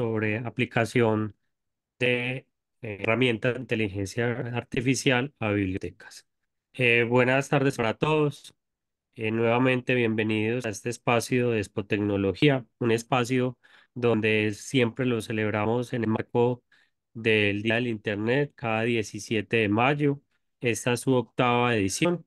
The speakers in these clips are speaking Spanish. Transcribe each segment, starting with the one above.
sobre aplicación de eh, herramientas de inteligencia artificial a bibliotecas. Eh, buenas tardes para todos. Eh, nuevamente bienvenidos a este espacio de Tecnología... un espacio donde siempre lo celebramos en el marco del Día del Internet, cada 17 de mayo. Esta es su octava edición.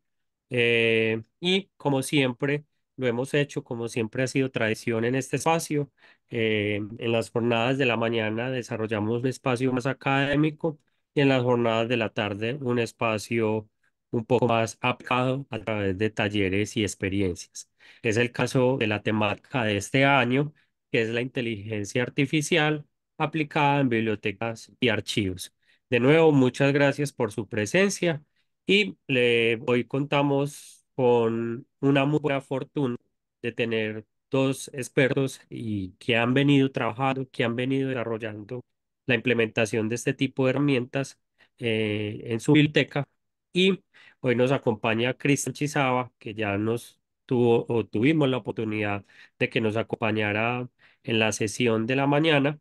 y como siempre, lo hemos hecho, como siempre ha sido tradición en este espacio, eh, en las jornadas de la mañana desarrollamos un espacio más académico y en las jornadas de la tarde un espacio un poco más aplicado a través de talleres y experiencias. Es el caso de la temática de este año, que es la inteligencia artificial aplicada en bibliotecas y archivos. De nuevo, muchas gracias por su presencia y le, hoy contamos con una muy buena fortuna de tener dos expertos y que han venido trabajando, que han venido desarrollando la implementación de este tipo de herramientas eh, en su biblioteca. Y hoy nos acompaña Cristian Chizaba, que ya nos tuvo o tuvimos la oportunidad de que nos acompañara en la sesión de la mañana.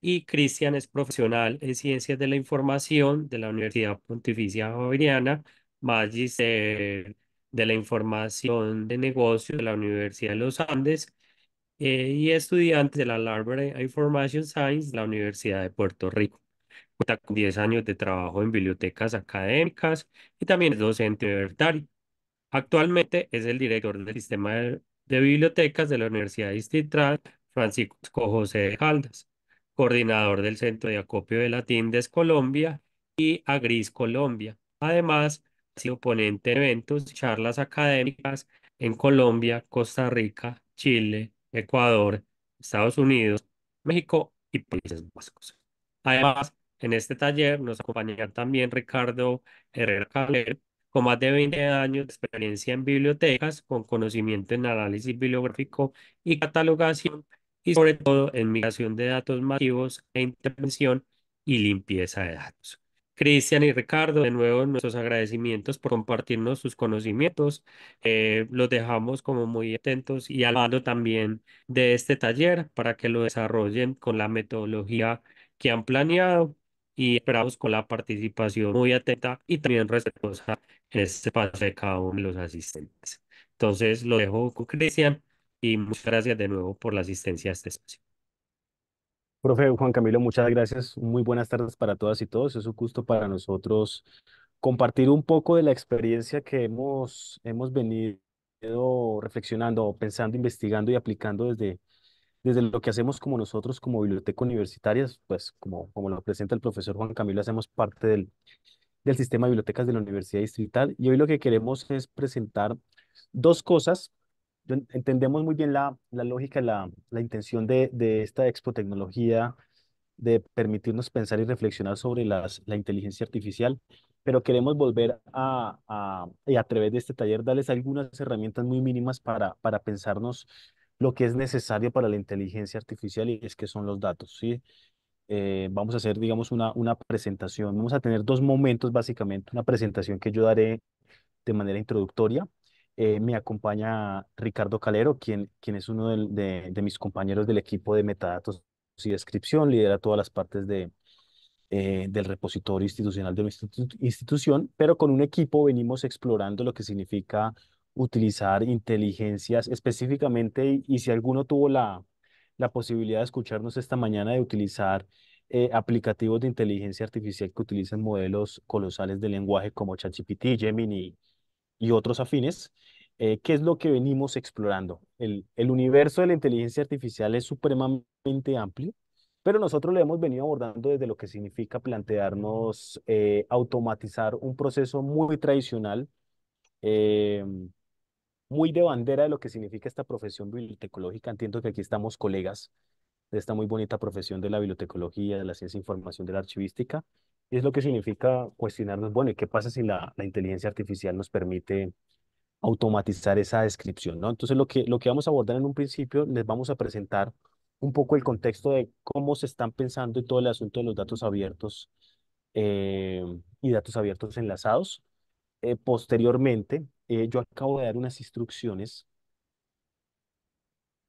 Y Cristian es profesional en Ciencias de la Información de la Universidad Pontificia Javeriana, magister de la Información de Negocios de la Universidad de los Andes eh, y estudiante de la Library of Information Science de la Universidad de Puerto Rico. Cuenta con 10 años de trabajo en bibliotecas académicas y también es docente universitario. Actualmente es el director del sistema de, bibliotecas de la Universidad Distrital Francisco José de Caldas, coordinador del Centro de Acopio de Latín de Colombia y Agris Colombia. Además, sido ponente de eventos y charlas académicas en Colombia, Costa Rica, Chile, Ecuador, Estados Unidos, México y Países Vascos. Además, en este taller nos acompañará también Ricardo Herrera Cabrera, con más de 20 años de experiencia en bibliotecas, con conocimiento en análisis bibliográfico y catalogación, y sobre todo en migración de datos masivos e intervención y limpieza de datos. Cristian y Ricardo, de nuevo nuestros agradecimientos por compartirnos sus conocimientos. Eh, los dejamos como muy atentos y al lado también de este taller para que lo desarrollen con la metodología que han planeado y esperamos con la participación muy atenta y también respetuosa en este espacio de cada uno de los asistentes. Entonces lo dejo con Cristian y muchas gracias de nuevo por la asistencia a este espacio. Profe Juan Camilo, muchas gracias. Muy buenas tardes para todas y todos. Es un gusto para nosotros compartir un poco de la experiencia que hemos, hemos venido reflexionando, pensando, investigando y aplicando desde, desde lo que hacemos como nosotros, como biblioteca universitaria, pues como, como lo presenta el profesor Juan Camilo, hacemos parte del, del sistema de bibliotecas de la Universidad Distrital y hoy lo que queremos es presentar dos cosas entendemos muy bien la, la lógica, la, la intención de, de, esta tecnología de permitirnos pensar y reflexionar sobre la inteligencia artificial, pero queremos volver a, a, y a través de este taller, darles algunas herramientas muy mínimas para, para pensarnos lo que es necesario para la inteligencia artificial y es que son los datos, ¿sí? Eh, vamos a hacer, digamos, una, una presentación. Vamos a tener dos momentos, básicamente. Una presentación que yo daré de manera introductoria, eh, me acompaña Ricardo Calero, quien, quien es uno de, de, mis compañeros del equipo de metadatos y descripción, lidera todas las partes de, eh, del repositorio institucional de la institución, pero con un equipo venimos explorando lo que significa utilizar inteligencias específicamente y, si alguno tuvo la, la posibilidad de escucharnos esta mañana de utilizar eh, aplicativos de inteligencia artificial que utilizan modelos colosales de lenguaje como ChatGPT, Gemini, y otros afines, eh, ¿qué es lo que venimos explorando? El, universo de la inteligencia artificial es supremamente amplio, pero nosotros le hemos venido abordando desde lo que significa plantearnos eh, automatizar un proceso muy tradicional, eh, muy de bandera de lo que significa esta profesión bibliotecológica. Entiendo que aquí estamos colegas de esta muy bonita profesión de la bibliotecología, de la ciencia de información, de la archivística, y es lo que significa cuestionarnos, bueno, ¿y qué pasa si la, inteligencia artificial nos permite automatizar esa descripción, ¿no? Entonces, lo que, lo que vamos a abordar en un principio, les vamos a presentar un poco el contexto de cómo se están pensando y todo el asunto de los datos abiertos eh, y datos abiertos enlazados. Eh, posteriormente, eh, yo acabo de dar unas instrucciones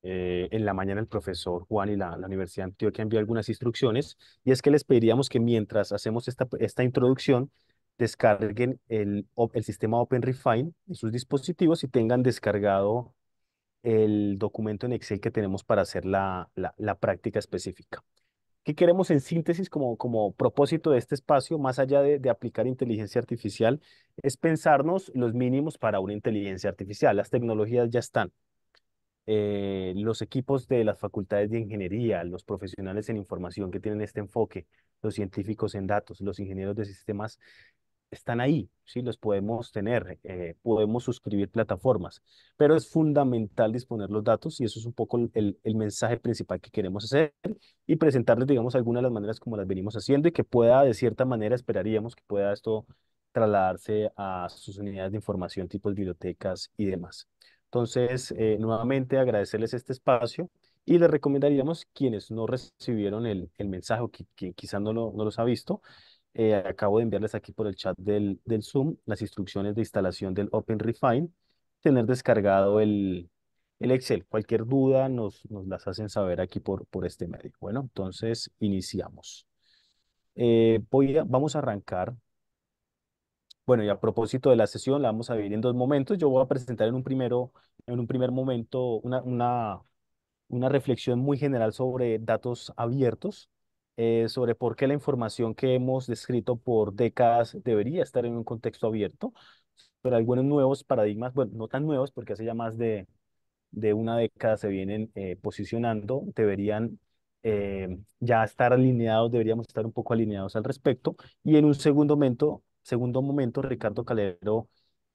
eh, en la mañana el profesor Juan y la, Universidad de Antioquia envió algunas instrucciones y es que les pediríamos que mientras hacemos esta, introducción descarguen el, el sistema OpenRefine en sus dispositivos y tengan descargado el documento en Excel que tenemos para hacer la, práctica específica. ¿Qué queremos en síntesis como, como propósito de este espacio, más allá de, aplicar inteligencia artificial? Es pensarnos los mínimos para una inteligencia artificial. Las tecnologías ya están, eh, los equipos de las facultades de ingeniería, los profesionales en información que tienen este enfoque, los científicos en datos, los ingenieros de sistemas, están ahí, ¿sí? los podemos tener, eh, podemos suscribir plataformas, pero es fundamental disponer los datos y eso es un poco el, mensaje principal que queremos hacer y presentarles, digamos, algunas de las maneras como las venimos haciendo y que pueda, de cierta manera, esperaríamos que pueda esto trasladarse a sus unidades de información, tipos bibliotecas y demás. Entonces, eh, nuevamente agradecerles este espacio y les recomendaríamos quienes no recibieron el, mensaje o que, que quizás no, los ha visto, eh, acabo de enviarles aquí por el chat del, Zoom las instrucciones de instalación del OpenRefine, tener descargado el, Excel. Cualquier duda nos, las hacen saber aquí por, por este medio. Bueno, entonces iniciamos. Eh, voy vamos a arrancar bueno, y a propósito de la sesión, la vamos a vivir en dos momentos. Yo voy a presentar en un, primero, en un primer momento una, una, reflexión muy general sobre datos abiertos, eh, sobre por qué la información que hemos descrito por décadas debería estar en un contexto abierto, pero algunos nuevos paradigmas, bueno, no tan nuevos porque hace ya más de, una década se vienen eh, posicionando, deberían eh, ya estar alineados, deberíamos estar un poco alineados al respecto. Y en un segundo momento, segundo momento, Ricardo Calero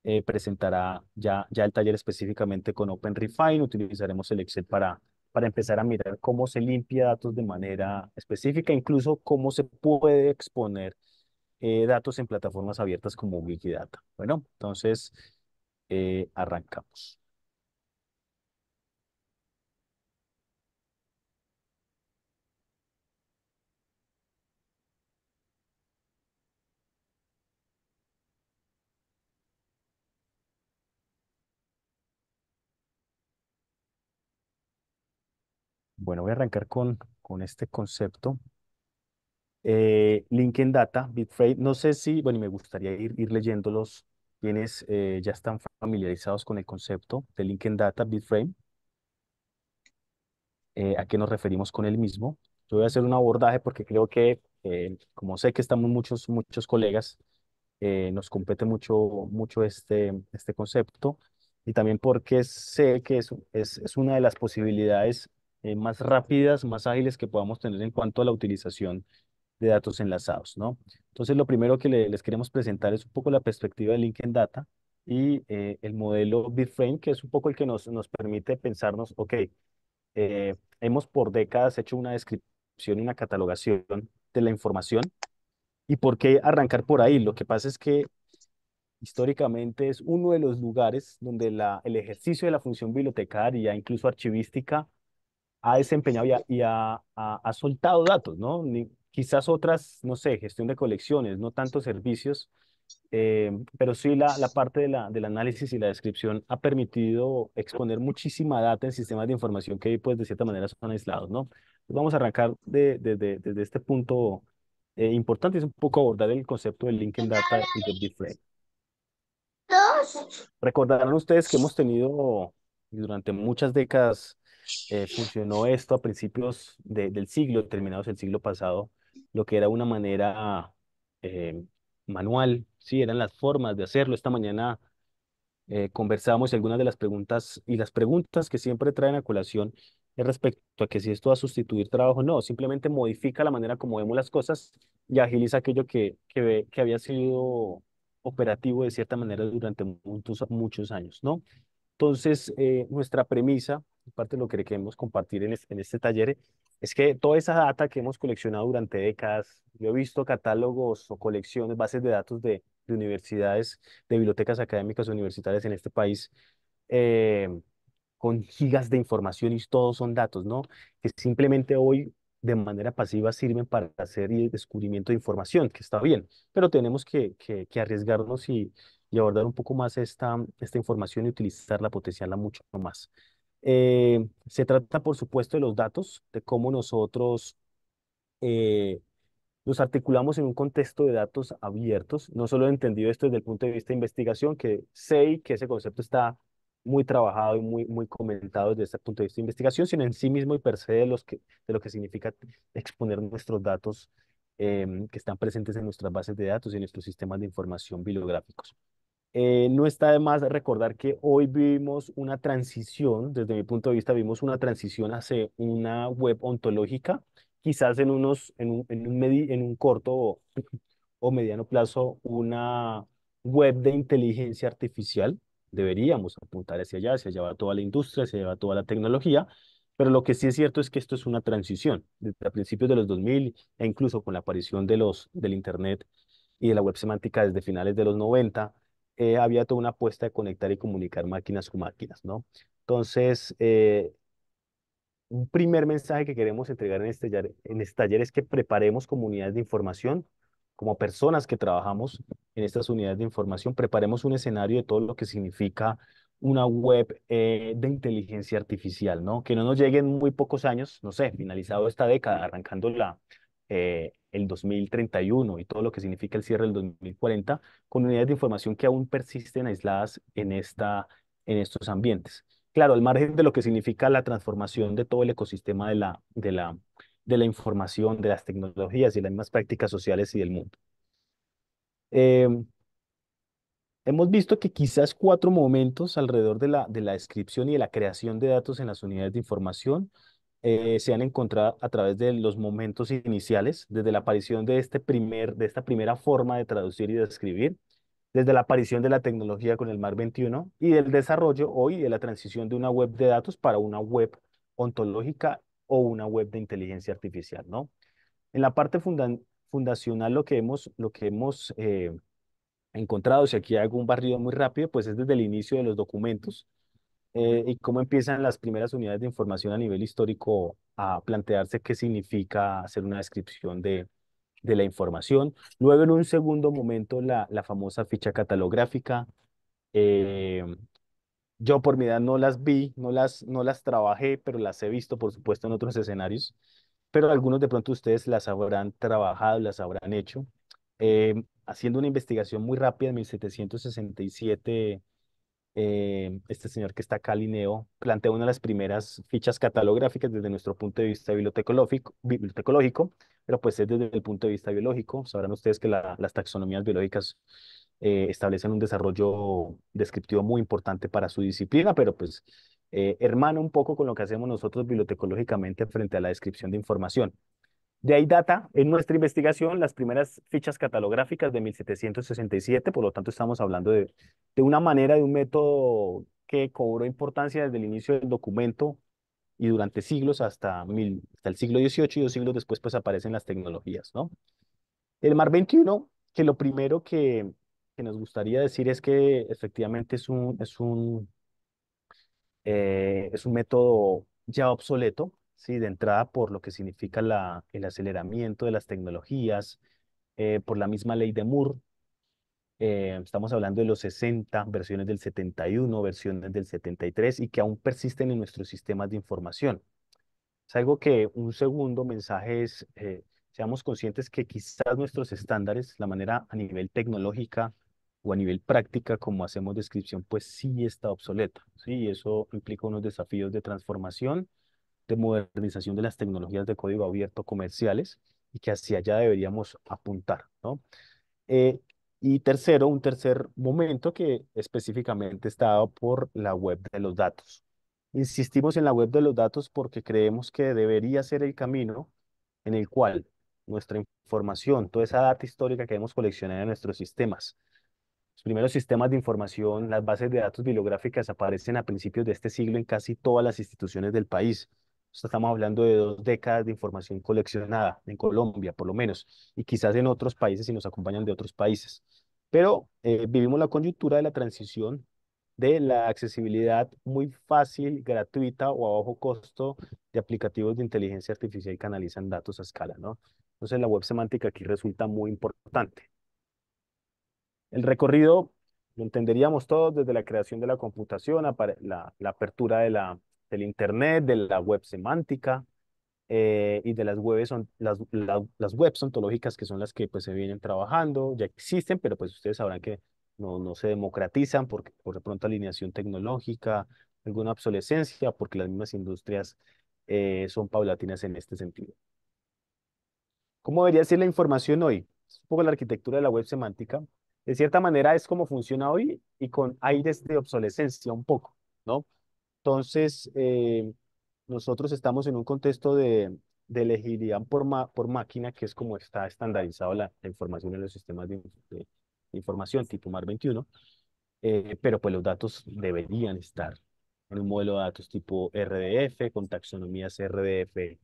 eh, presentará ya, ya el taller específicamente con OpenRefine. Utilizaremos el Excel para, para empezar a mirar cómo se limpia datos de manera específica, incluso cómo se puede exponer eh, datos en plataformas abiertas como Wikidata. Bueno, entonces eh, arrancamos. Bueno, voy a arrancar con, con este concepto. Eh, LinkedIn Data, BitFrame. no sé si, bueno, y me gustaría ir, ir leyéndolos. Quienes eh, ya están familiarizados con el concepto de LinkedIn Data, Bitframe, eh, a qué nos referimos con el mismo. Yo voy a hacer un abordaje porque creo que, eh, como sé que estamos muchos, muchos colegas, eh, nos compete mucho, mucho este, este concepto y también porque sé que es, es, es una de las posibilidades eh, más rápidas, más ágiles que podamos tener en cuanto a la utilización de datos enlazados, ¿no? Entonces, lo primero que les queremos presentar es un poco la perspectiva de LinkedIn Data y eh, el modelo BitFrame, que es un poco el que nos, nos permite pensarnos, ok, eh, hemos por décadas hecho una descripción y una catalogación de la información, ¿y por qué arrancar por ahí? Lo que pasa es que históricamente es uno de los lugares donde la, el ejercicio de la función bibliotecaria, incluso archivística, ha desempeñado y ha, ha, soltado datos, ¿no? Ni, quizás otras, no sé, gestión de colecciones, no tantos servicios, eh, pero sí la, la parte de la, del análisis y la descripción ha permitido exponer muchísima data en sistemas de información que pues de cierta manera son aislados, ¿no? Pues vamos a arrancar desde de, de, de, este punto eh, importante, es un poco abordar el concepto del LinkedIn Data y del Deep Recordarán ustedes que hemos tenido durante muchas décadas eh, funcionó esto a principios de, del siglo, terminados el siglo pasado, lo que era una manera eh, manual, sí, eran las formas de hacerlo. Esta mañana eh, conversamos y algunas de las preguntas y las preguntas que siempre traen a colación es respecto a que si esto va a sustituir trabajo, no, simplemente modifica la manera como vemos las cosas y agiliza aquello que, que, que había sido operativo de cierta manera durante muchos, muchos años, ¿no? Entonces, eh, nuestra premisa parte de lo que queremos compartir en este, taller es que toda esa data que hemos coleccionado durante décadas, yo he visto catálogos o colecciones, bases de datos de, universidades, de bibliotecas académicas universitarias en este país, eh, con gigas de información y todos son datos, ¿no? Que simplemente hoy de manera pasiva sirven para hacer el descubrimiento de información, que está bien, pero tenemos que, que, arriesgarnos y, y abordar un poco más esta, esta información y utilizarla, potenciarla mucho más. Eh, se trata, por supuesto, de los datos, de cómo nosotros eh, los articulamos en un contexto de datos abiertos. No solo he entendido esto desde el punto de vista de investigación, que sé que ese concepto está muy trabajado y muy, muy comentado desde ese punto de vista de investigación, sino en sí mismo y per se de, lo que significa exponer nuestros datos em, que están presentes en nuestras bases de datos y en nuestros sistemas de información bibliográficos. Eh, no está de más recordar que hoy vivimos una transición, desde mi punto de vista, vimos una transición hacia una web ontológica, quizás en, unos, en, un, en, un, corto o, mediano plazo, una web de inteligencia artificial. Deberíamos apuntar hacia allá, hacia allá va toda la industria, se lleva toda la tecnología, pero lo que sí es cierto es que esto es una transición. Desde principios de los 2000 e incluso con la aparición de los, del Internet y de la web semántica desde finales de los 90, había toda una apuesta de conectar y comunicar máquinas con máquinas, ¿no? Entonces, eh, un primer mensaje que queremos entregar en este, taller, en este taller es que preparemos comunidades de información, como personas que trabajamos en estas unidades de información, preparemos un escenario de todo lo que significa una web eh, de inteligencia artificial, ¿no? Que no nos lleguen muy pocos años, no sé, finalizado esta década, arrancando la, eh, el 2031 y todo lo que significa el cierre del 2040, con unidades de información que aún persisten aisladas en, esta, en estos ambientes. Claro, al margen de lo que significa la transformación de todo el ecosistema de la, de la, de la información, de las tecnologías y las mismas prácticas sociales y del mundo. Em, hemos visto que quizás cuatro momentos alrededor de la, de la descripción y de la creación de datos en las unidades de información eh, se han encontrado a través de los momentos iniciales, desde la aparición de, este primer, de esta primera forma de traducir y de escribir, desde la aparición de la tecnología con el MAR 21 y del desarrollo hoy de la transición de una web de datos para una web ontológica o una web de inteligencia artificial, ¿no? En la parte fundacional lo que hemos, lo que hemos eh, encontrado, si aquí hago un barrido muy rápido, pues es desde el inicio de los documentos, eh, y cómo empiezan las primeras unidades de información a nivel histórico a plantearse qué significa hacer una descripción de, de la información. Luego, en un segundo momento, la, la famosa ficha catalográfica. Eh, yo por mi edad no las vi, no las, no las trabajé, pero las he visto, por supuesto, en otros escenarios. Pero algunos de pronto ustedes las habrán trabajado, las habrán hecho. Eh, haciendo una investigación muy rápida en 1767 eh, este señor que está acá, Lineo, plantea una de las primeras fichas catalográficas desde nuestro punto de vista bibliotecológico, bibliotecológico pero pues es desde el punto de vista biológico. Sabrán ustedes que las taxonomías biológicas eh, establecen un desarrollo descriptivo muy importante para su disciplina, pero pues eh, hermano un poco con lo que hacemos nosotros bibliotecológicamente frente a la descripción de información. De ahí data en nuestra investigación las primeras fichas catalográficas de 1767, por lo tanto estamos hablando de, de una manera, de un método que cobró importancia desde el inicio del documento y durante siglos hasta, hasta el siglo XVIII y dos siglos después pues aparecen las tecnologías, ¿no? El Mar 21, que lo primero que, nos gustaría decir es que efectivamente es un, es un, eh, es un método ya obsoleto, ¿sí? de entrada por lo que significa la, el aceleramiento de las tecnologías, eh, por la misma ley de Moore. Eh, estamos hablando de los 60, versiones del 71, versiones del 73 y que aún persisten en nuestros sistemas de información. Es algo que un segundo mensaje es, eh, seamos conscientes que quizás nuestros estándares, la manera a nivel tecnológica, o a nivel práctica, como hacemos descripción, pues sí está obsoleta. ¿sí? Y eso implica unos desafíos de transformación de modernización de las tecnologías de código abierto comerciales y que hacia allá deberíamos apuntar, ¿no? Eh, y tercero, un tercer momento que específicamente está dado por la web de los datos. Insistimos en la web de los datos porque creemos que debería ser el camino en el cual nuestra información, toda esa data histórica que hemos coleccionado en nuestros sistemas, los primeros sistemas de información, las bases de datos bibliográficas aparecen a principios de este siglo en casi todas las instituciones del país. Estamos hablando de dos décadas de información coleccionada en Colombia, por lo menos, y quizás en otros países si nos acompañan de otros países. Pero eh, vivimos la coyuntura de la transición de la accesibilidad muy fácil, gratuita o a bajo costo de aplicativos de inteligencia artificial que analizan datos a escala, ¿no? Entonces la web semántica aquí resulta muy importante. El recorrido lo entenderíamos todos desde la creación de la computación, la apertura de la del Internet, de la web semántica eh, y de las webs, son, las, las webs ontológicas que son las que pues, se vienen trabajando, ya existen, pero pues ustedes sabrán que no, no se democratizan porque por de pronto alineación tecnológica, alguna obsolescencia, porque las mismas industrias eh, son paulatinas en este sentido. ¿Cómo debería ser la información hoy? Es un poco la arquitectura de la web semántica. De cierta manera es como funciona hoy y con aires de obsolescencia un poco, ¿no? Entonces, eh, nosotros estamos en un contexto de, de elegibilidad por, por máquina, que es como está estandarizado la, información en los sistemas de, información tipo MAR21, eh, pero pues los datos deberían estar en un modelo de datos tipo RDF, con taxonomías RDF-S,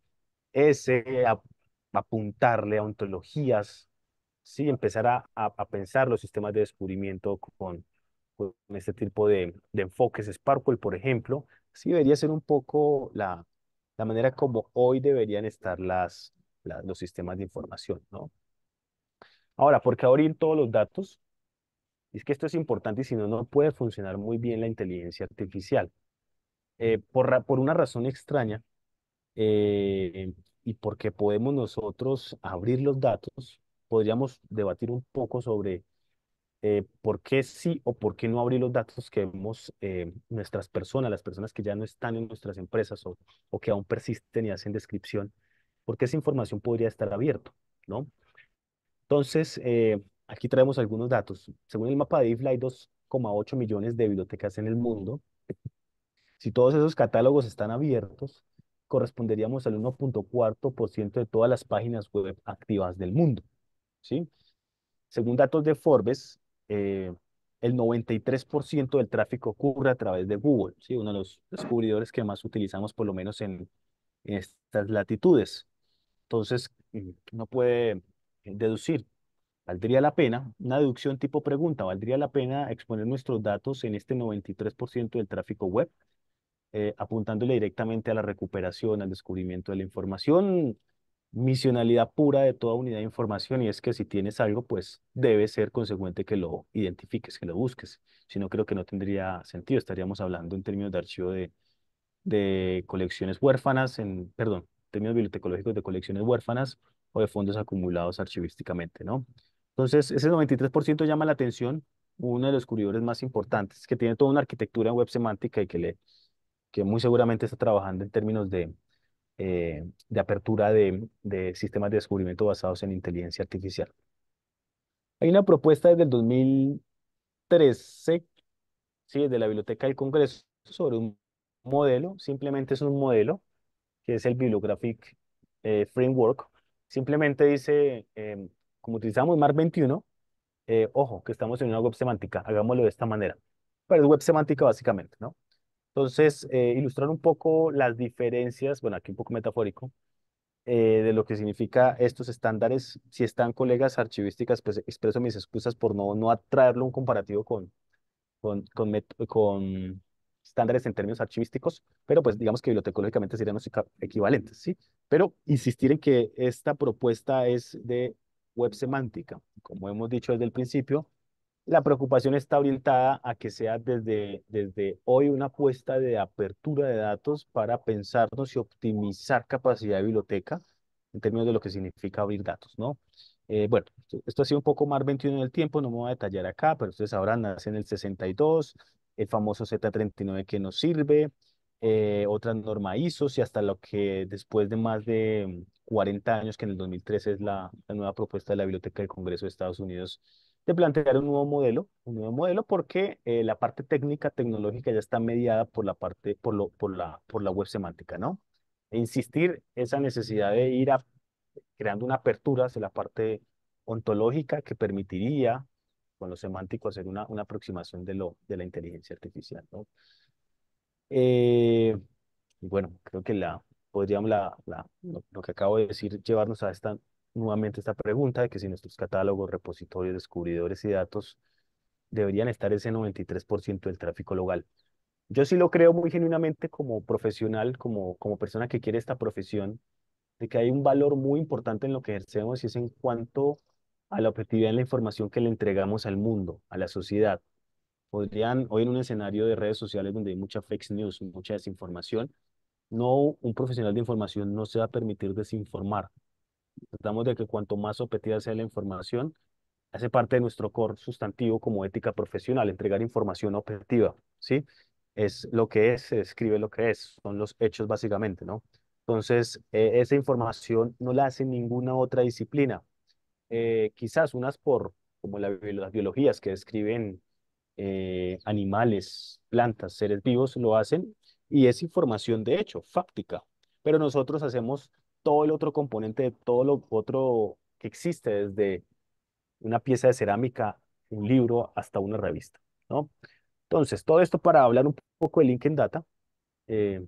apuntarle a ontologías, ¿sí? empezar a pensar los sistemas de descubrimiento con, con este tipo de, de enfoques. Sparkle, por ejemplo, sí debería ser un poco la, la manera como hoy deberían estar las, los sistemas de información, ¿no? Ahora, porque abrir todos los datos? Es que esto es importante y si no, no puede funcionar muy bien la inteligencia artificial. Eh, por, por una razón extraña, eh, y porque podemos nosotros abrir los datos, podríamos debatir un poco sobre eh, por qué sí o por qué no abrir los datos que vemos eh, nuestras personas, las personas que ya no están en nuestras empresas o, que aún persisten y hacen descripción, porque esa información podría estar abierta, ¿no? Entonces, eh, aquí traemos algunos datos. Según el mapa de IFLA, hay 2,8 millones de bibliotecas en el mundo. Si todos esos catálogos están abiertos, corresponderíamos al 1.4% de todas las páginas web activas del mundo, ¿sí? Según datos de Forbes, eh, el 93% del tráfico ocurre a través de Google, ¿sí? uno de los descubridores que más utilizamos, por lo menos en, estas latitudes. Entonces, mm, no puede deducir. ¿Valdría la pena? Una deducción tipo pregunta. ¿Valdría la pena exponer nuestros datos en este 93% del tráfico web? Eh, apuntándole directamente a la recuperación, al descubrimiento de la información, misionalidad pura de toda unidad de información y es que si tienes algo, pues debe ser consecuente que lo identifiques, que lo busques. Si no, creo que no tendría sentido. Estaríamos hablando en términos de archivo de, de colecciones huérfanas, en, perdón, términos bibliotecológicos de colecciones huérfanas o de fondos acumulados archivísticamente, ¿no? Entonces, ese 93% llama la atención, uno de los descubridores más importantes, que tiene toda una arquitectura web semántica y que, le, que muy seguramente está trabajando en términos de eh, de apertura de, sistemas de descubrimiento basados en inteligencia artificial. Hay una propuesta desde el 2013, sí, desde la Biblioteca del Congreso, sobre un modelo, simplemente es un modelo, que es el Bibliographic eh, Framework. Simplemente dice, em, como utilizamos MAR 21, eh, ojo, que estamos en una web semántica, hagámoslo de esta manera. Pero es web semántica básicamente, ¿no? Entonces, eh, ilustrar un poco las diferencias, bueno, aquí un poco metafórico, eh, de lo que significa estos estándares. Si están colegas archivísticas, pues expreso mis excusas por no, no atraerlo un comparativo con, con, con, con estándares en términos archivísticos, pero pues digamos que bibliotecológicamente serían los equivalentes, ¿sí? Pero insistir en que esta propuesta es de web semántica, como hemos dicho desde el principio, la preocupación está orientada a que sea desde, desde hoy una apuesta de apertura de datos para pensarnos y optimizar capacidad de biblioteca en términos de lo que significa abrir datos, ¿no? Eh, bueno, esto ha sido un poco más 21 el tiempo, no me voy a detallar acá, pero ustedes ahora nacen en el 62, el famoso Z39 que nos sirve, eh, otras normas ISO y hasta lo que después de más de 40 años, que en el 2013 es la nueva propuesta de la Biblioteca del Congreso de Estados Unidos, de plantear un nuevo modelo, un nuevo modelo porque eh, la parte técnica, tecnológica ya está mediada por la parte, por, lo, por, la, por la web semántica, ¿no? E insistir esa necesidad de ir creando una apertura hacia la parte ontológica que permitiría con lo semántico hacer una, una aproximación de, lo, de la inteligencia artificial, ¿no? Eh, bueno, creo que la, podríamos la, la, lo, que acabo de decir llevarnos a esta nuevamente esta pregunta de que si nuestros catálogos, repositorios, descubridores y datos deberían estar ese 93% del tráfico local. Yo sí lo creo muy genuinamente como profesional, como, como persona que quiere esta profesión, de que hay un valor muy importante en lo que ejercemos y es en cuanto a la objetividad en la información que le entregamos al mundo, a la sociedad. Podrían, hoy en un escenario de redes sociales donde hay mucha fake news, mucha desinformación, no, un profesional de información no se va a permitir desinformar, Tratamos de que cuanto más objetiva sea la información, hace parte de nuestro core sustantivo como ética profesional, entregar información objetiva, ¿sí? Es lo que es, se lo que es, son los hechos básicamente, ¿no? Entonces, e, esa información no la hace ninguna otra disciplina. Eh, quizás unas por, como las biologías que describen eh, animales, plantas, seres vivos, lo hacen y es información de hecho, fáctica. Pero nosotros hacemos todo el otro componente, de todo lo otro que existe, desde una pieza de cerámica, un libro, hasta una revista. ¿no? Entonces, todo esto para hablar un poco de LinkedIn Data. Eh,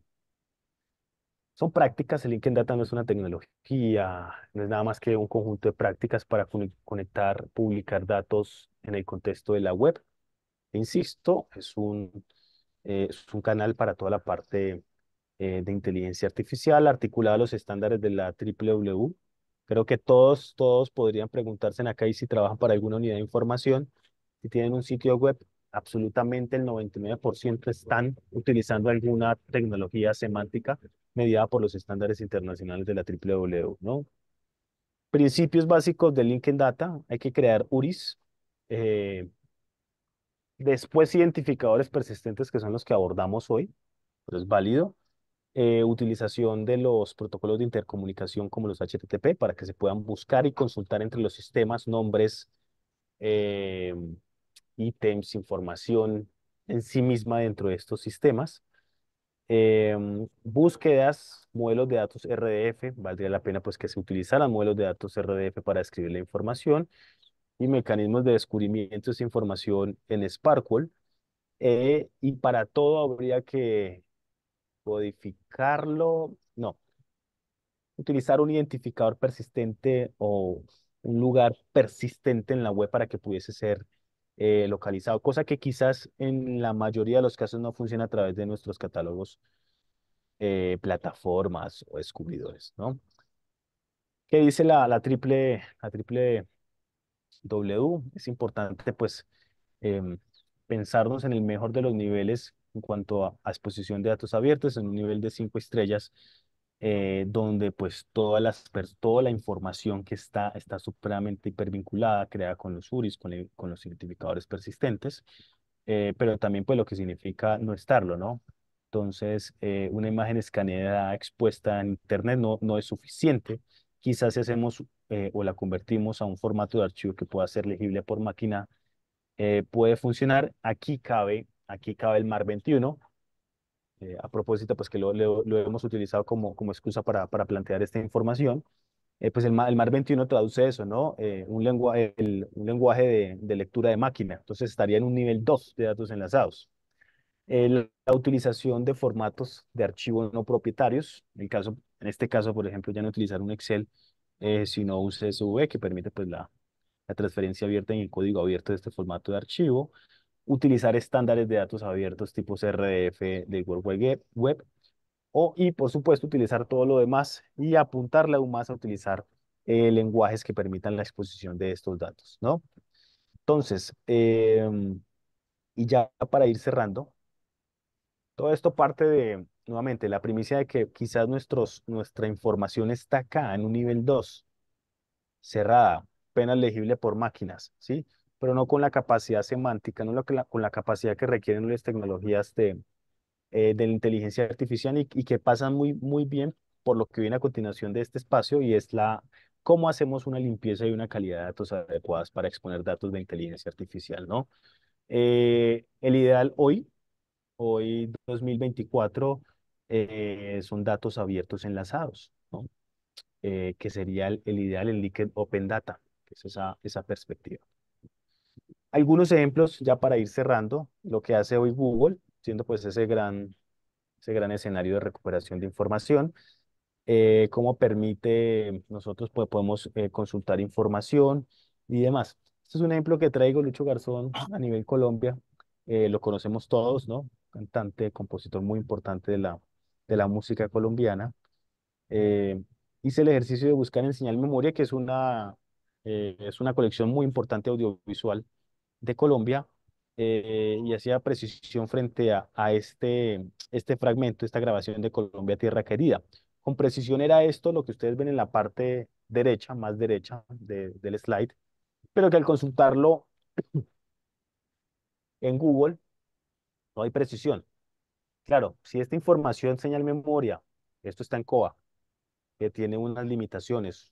son prácticas, el LinkedIn Data no es una tecnología, no es nada más que un conjunto de prácticas para conectar, publicar datos en el contexto de la web. Insisto, es un, eh, es un canal para toda la parte eh, de inteligencia artificial articulada a los estándares de la W e. Creo que todos, todos podrían preguntarse en acá y si trabajan para alguna unidad de información, si tienen un sitio web, absolutamente el 99% están utilizando alguna tecnología semántica mediada por los estándares internacionales de la W e, ¿no? Principios básicos de LinkedIn Data, hay que crear URIs, eh, después identificadores persistentes que son los que abordamos hoy, pero es válido. Eh, utilización de los protocolos de intercomunicación como los HTTP para que se puedan buscar y consultar entre los sistemas nombres, eh, ítems, información en sí misma dentro de estos sistemas. Eh, búsquedas, modelos de datos RDF, valdría la pena pues que se utilizaran modelos de datos RDF para escribir la información y mecanismos de descubrimiento de esa información en Sparkle. Eh, y para todo habría que codificarlo, no, utilizar un identificador persistente o un lugar persistente en la web para que pudiese ser eh, localizado, cosa que quizás en la mayoría de los casos no funciona a través de nuestros catálogos, eh, plataformas o descubridores, ¿no? ¿Qué dice la, triple, la triple W? Es importante, pues, em, pensarnos en el mejor de los niveles en cuanto a, exposición de datos abiertos en un nivel de cinco estrellas, eh, donde pues las, toda la información que está está supremamente hipervinculada, creada con los URIs, con, los identificadores persistentes, eh, pero también pues lo que significa no estarlo, ¿no? Entonces, eh, una imagen escaneada expuesta en Internet no, no es suficiente. Quizás si hacemos o la convertimos a un formato de archivo que pueda ser legible por máquina, puede funcionar. Aquí cabe aquí cabe el MAR 21. Eh, a propósito, pues que lo, hemos utilizado como, como excusa para, para plantear esta información. Eh, pues el, el, MAR 21 traduce eso, ¿no? Eh, un lenguaje, un lenguaje de, lectura de máquina. Entonces estaría en un nivel 2 de datos enlazados. la utilización de formatos de archivo no propietarios. En, caso, en este caso, por ejemplo, ya no utilizar un Excel, sino un CSV que permite pues, la, la transferencia abierta en el código abierto de este formato de archivo utilizar estándares de datos abiertos tipo RDF de World Web, o, y por supuesto utilizar todo lo demás y apuntarle aún más a utilizar eh, lenguajes que permitan la exposición de estos datos, ¿no? Entonces, em, y ya para ir cerrando, todo esto parte de, nuevamente, la primicia de que quizás nuestros, nuestra información está acá en un nivel 2, cerrada, apenas legible por máquinas, ¿sí? pero no con la capacidad semántica, no con la capacidad que requieren las tecnologías de, eh, de la inteligencia artificial y, que pasan muy, muy bien por lo que viene a continuación de este espacio y es la cómo hacemos una limpieza y una calidad de datos adecuadas para exponer datos de inteligencia artificial, ¿no? Eh, el ideal hoy, hoy 2024, eh, son datos abiertos enlazados, ¿no? que sería el, ideal, el Liquid Open Data, que es esa, esa perspectiva. Algunos ejemplos, ya para ir cerrando, lo que hace hoy Google, siendo pues ese gran, ese gran escenario de recuperación de información, eh, cómo permite, nosotros pues, podemos eh, consultar información y demás. Este es un ejemplo que traigo Lucho Garzón a nivel Colombia, eh, lo conocemos todos, ¿no? Cantante, compositor muy importante de la, de la música colombiana. hice el ejercicio de buscar en señal memoria, que es una, es una colección muy importante audiovisual de Colombia eh, y hacía precisión frente a, este, este fragmento, esta grabación de Colombia Tierra Querida. Con precisión era esto lo que ustedes ven en la parte derecha, más derecha del slide, pero que al consultarlo en Google no hay precisión. Claro, si esta información señal memoria, esto está en COA, que tiene unas limitaciones,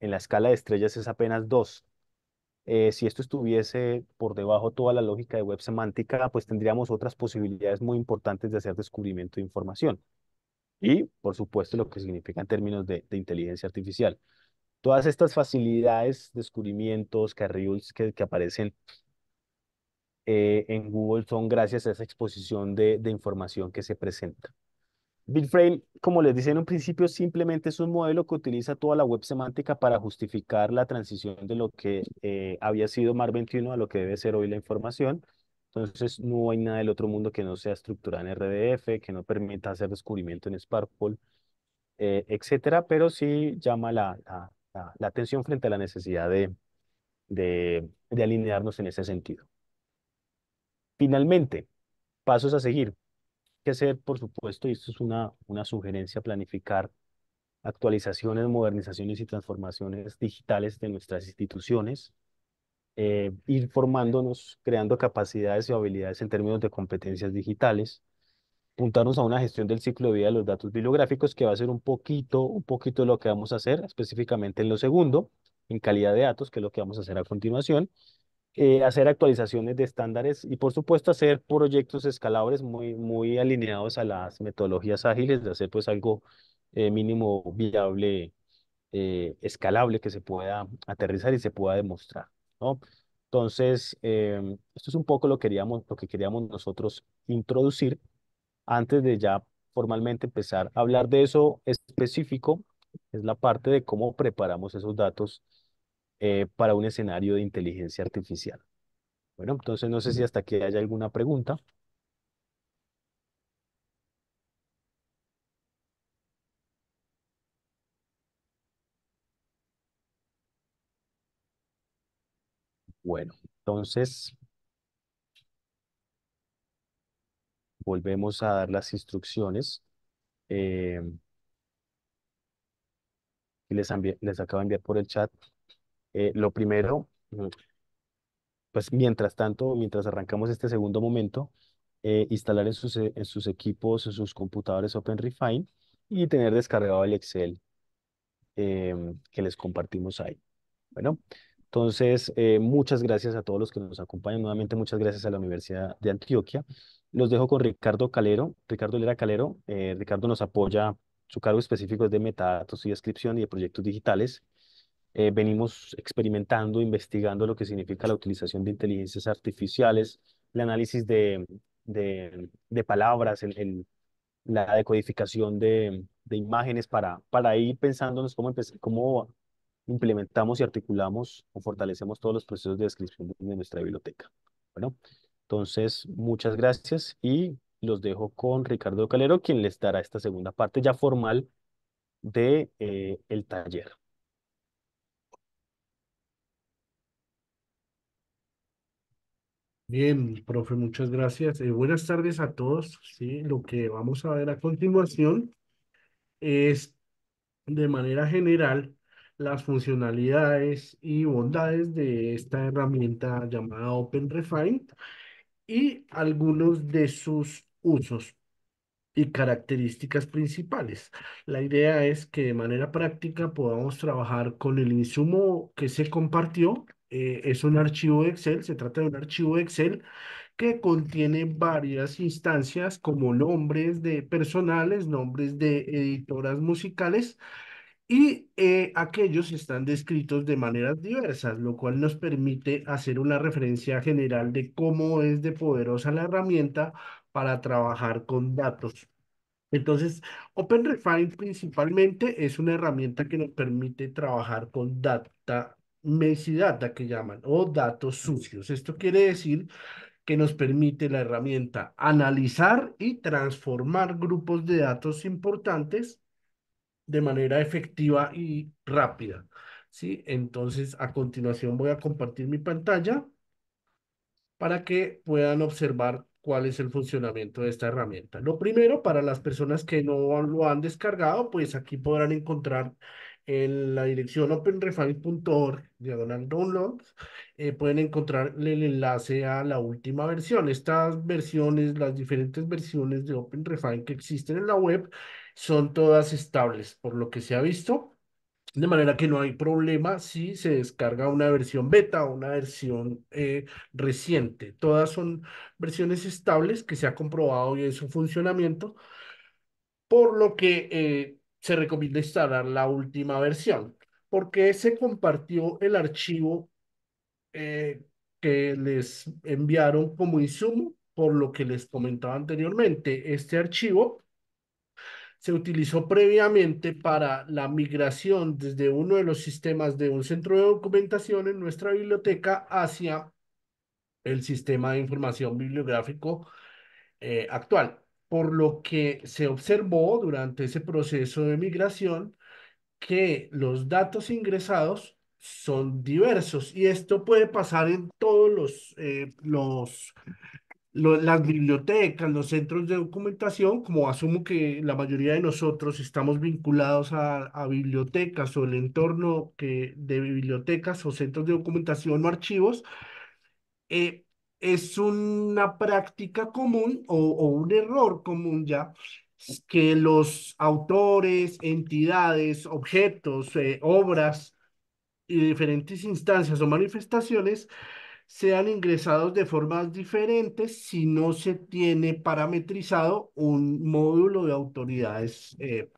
en la escala de estrellas es apenas 2, eh, si esto estuviese por debajo toda la lógica de web semántica, pues tendríamos otras posibilidades muy importantes de hacer descubrimiento de información. Y, por supuesto, lo que significa en términos de, inteligencia artificial. Todas estas facilidades, descubrimientos, carriles que, aparecen eh, en Google son gracias a esa exposición de información que se presenta. Bitframe, como les decía en un principio, simplemente es un modelo que utiliza toda la web semántica para justificar la transición de lo que eh, había sido MAR 21 a lo que debe ser hoy la información. Entonces, no hay nada del otro mundo que no sea estructurada en RDF, que no permita hacer descubrimiento en Sparkle, eh, etcétera, pero sí llama la, atención frente a la necesidad de alinearnos en ese sentido. Finalmente, pasos a seguir que hacer, por supuesto, y esto es una, una sugerencia, planificar actualizaciones, modernizaciones y transformaciones digitales de nuestras instituciones, eh, ir formándonos, creando capacidades y habilidades en términos de competencias digitales, apuntarnos a una gestión del ciclo de vida de los datos bibliográficos, que va a ser un poquito, un poquito lo que vamos a hacer específicamente en lo segundo, en calidad de datos, que es lo que vamos a hacer a continuación, eh, hacer actualizaciones de estándares y por supuesto hacer proyectos escalables muy, muy alineados a las metodologías ágiles, de hacer pues algo eh, mínimo viable, eh, escalable que se pueda aterrizar y se pueda demostrar, ¿no? Entonces, em, esto es un poco lo, queríamos, lo que queríamos nosotros introducir antes de ya formalmente empezar a hablar de eso específico, es la parte de cómo preparamos esos datos eh, para un escenario de inteligencia artificial. Bueno, entonces no sé si hasta aquí haya alguna pregunta. Bueno, entonces volvemos a dar las instrucciones. y eh, les, les acabo de enviar por el chat eh, lo primero, mm, pues mientras tanto, mientras arrancamos este segundo momento, eh, instalar en sus, en sus equipos, en sus computadores OpenRefine y tener descargado el Excel em, que les compartimos ahí. Bueno, entonces, eh, muchas gracias a todos los que nos acompañan. Nuevamente, muchas gracias a la Universidad de Antioquia. Los dejo con Ricardo Calero. Ricardo Lera Calero. Ricardo nos apoya, su cargo específico es de metadatos y descripción y de proyectos digitales. Eh, venimos experimentando, investigando lo que significa la utilización de inteligencias artificiales, el análisis de, de, palabras, el, la decodificación de, de, imágenes para, para ir pensándonos cómo, cómo implementamos y articulamos o fortalecemos todos los procesos de descripción de nuestra biblioteca. Bueno, entonces muchas gracias y los dejo con Ricardo Calero, quien les dará esta segunda parte ya formal de eh, el taller. Bien, profe, muchas gracias. Eh, buenas tardes a todos. Sí, lo que vamos a ver a continuación es, de manera general, las funcionalidades y bondades de esta herramienta llamada OpenRefine y algunos de sus usos y características principales. La idea es que de manera práctica podamos trabajar con el insumo que se compartió eh, es un archivo Excel, se trata de un archivo Excel que contiene varias instancias como nombres de personales, nombres de editoras musicales y eh, aquellos están descritos de maneras diversas, lo cual nos permite hacer una referencia general de cómo es de poderosa la herramienta para trabajar con datos. Entonces, OpenRefine principalmente es una herramienta que nos permite trabajar con data MesiData Data que llaman, o datos sucios. Esto quiere decir que nos permite la herramienta analizar y transformar grupos de datos importantes de manera efectiva y rápida. ¿sí? Entonces, a continuación voy a compartir mi pantalla para que puedan observar cuál es el funcionamiento de esta herramienta. Lo primero, para las personas que no lo han descargado, pues aquí podrán encontrar en la dirección openrefine.org diagonal downloads, eh, pueden encontrar el enlace a la última versión. Estas versiones, las diferentes versiones de OpenRefine que existen en la web, son todas estables, por lo que se ha visto. De manera que no hay problema si se descarga una versión beta o una versión eh, reciente. Todas son versiones estables que se ha comprobado y en su funcionamiento. Por lo que eh, se recomienda instalar la última versión, porque se compartió el archivo eh, que les enviaron como insumo, por lo que les comentaba anteriormente. Este archivo se utilizó previamente para la migración desde uno de los sistemas de un centro de documentación en nuestra biblioteca hacia el sistema de información bibliográfico eh, actual por lo que se observó durante ese proceso de migración que los datos ingresados son diversos y esto puede pasar en todos los, eh, los, las bibliotecas, los centros de documentación, como asumo que la mayoría de nosotros estamos vinculados a, bibliotecas o el entorno que, de bibliotecas o centros de documentación o archivos, eh, es una práctica común o, un error común ya que los autores, entidades, objetos, eh, obras y diferentes instancias o manifestaciones sean ingresados de formas diferentes si no se tiene parametrizado un módulo de autoridades eh,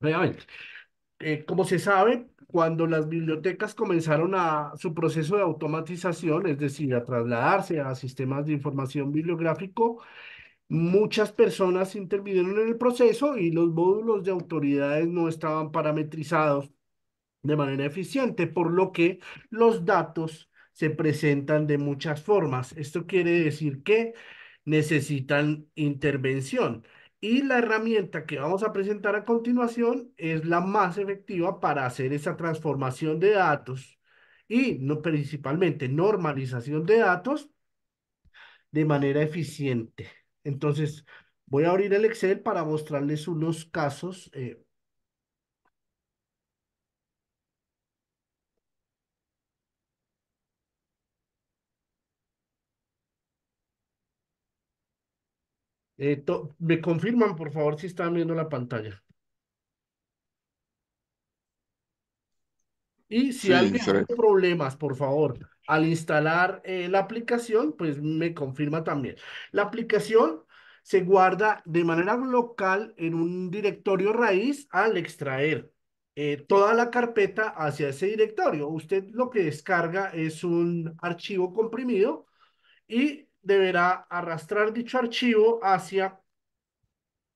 realmente. Eh, como se sabe, cuando las bibliotecas comenzaron a su proceso de automatización, es decir, a trasladarse a sistemas de información bibliográfico, muchas personas intervinieron en el proceso y los módulos de autoridades no estaban parametrizados de manera eficiente, por lo que los datos se presentan de muchas formas. Esto quiere decir que necesitan intervención. Y la herramienta que vamos a presentar a continuación es la más efectiva para hacer esa transformación de datos y no, principalmente normalización de datos de manera eficiente. Entonces, voy a abrir el Excel para mostrarles unos casos eh, Eh, ¿Me confirman, por favor, si están viendo la pantalla? Y si hay alguien problemas, por favor, al instalar eh, la aplicación, pues me confirma también. La aplicación se guarda de manera local en un directorio raíz al extraer eh, toda la carpeta hacia ese directorio. Usted lo que descarga es un archivo comprimido y deberá arrastrar dicho archivo hacia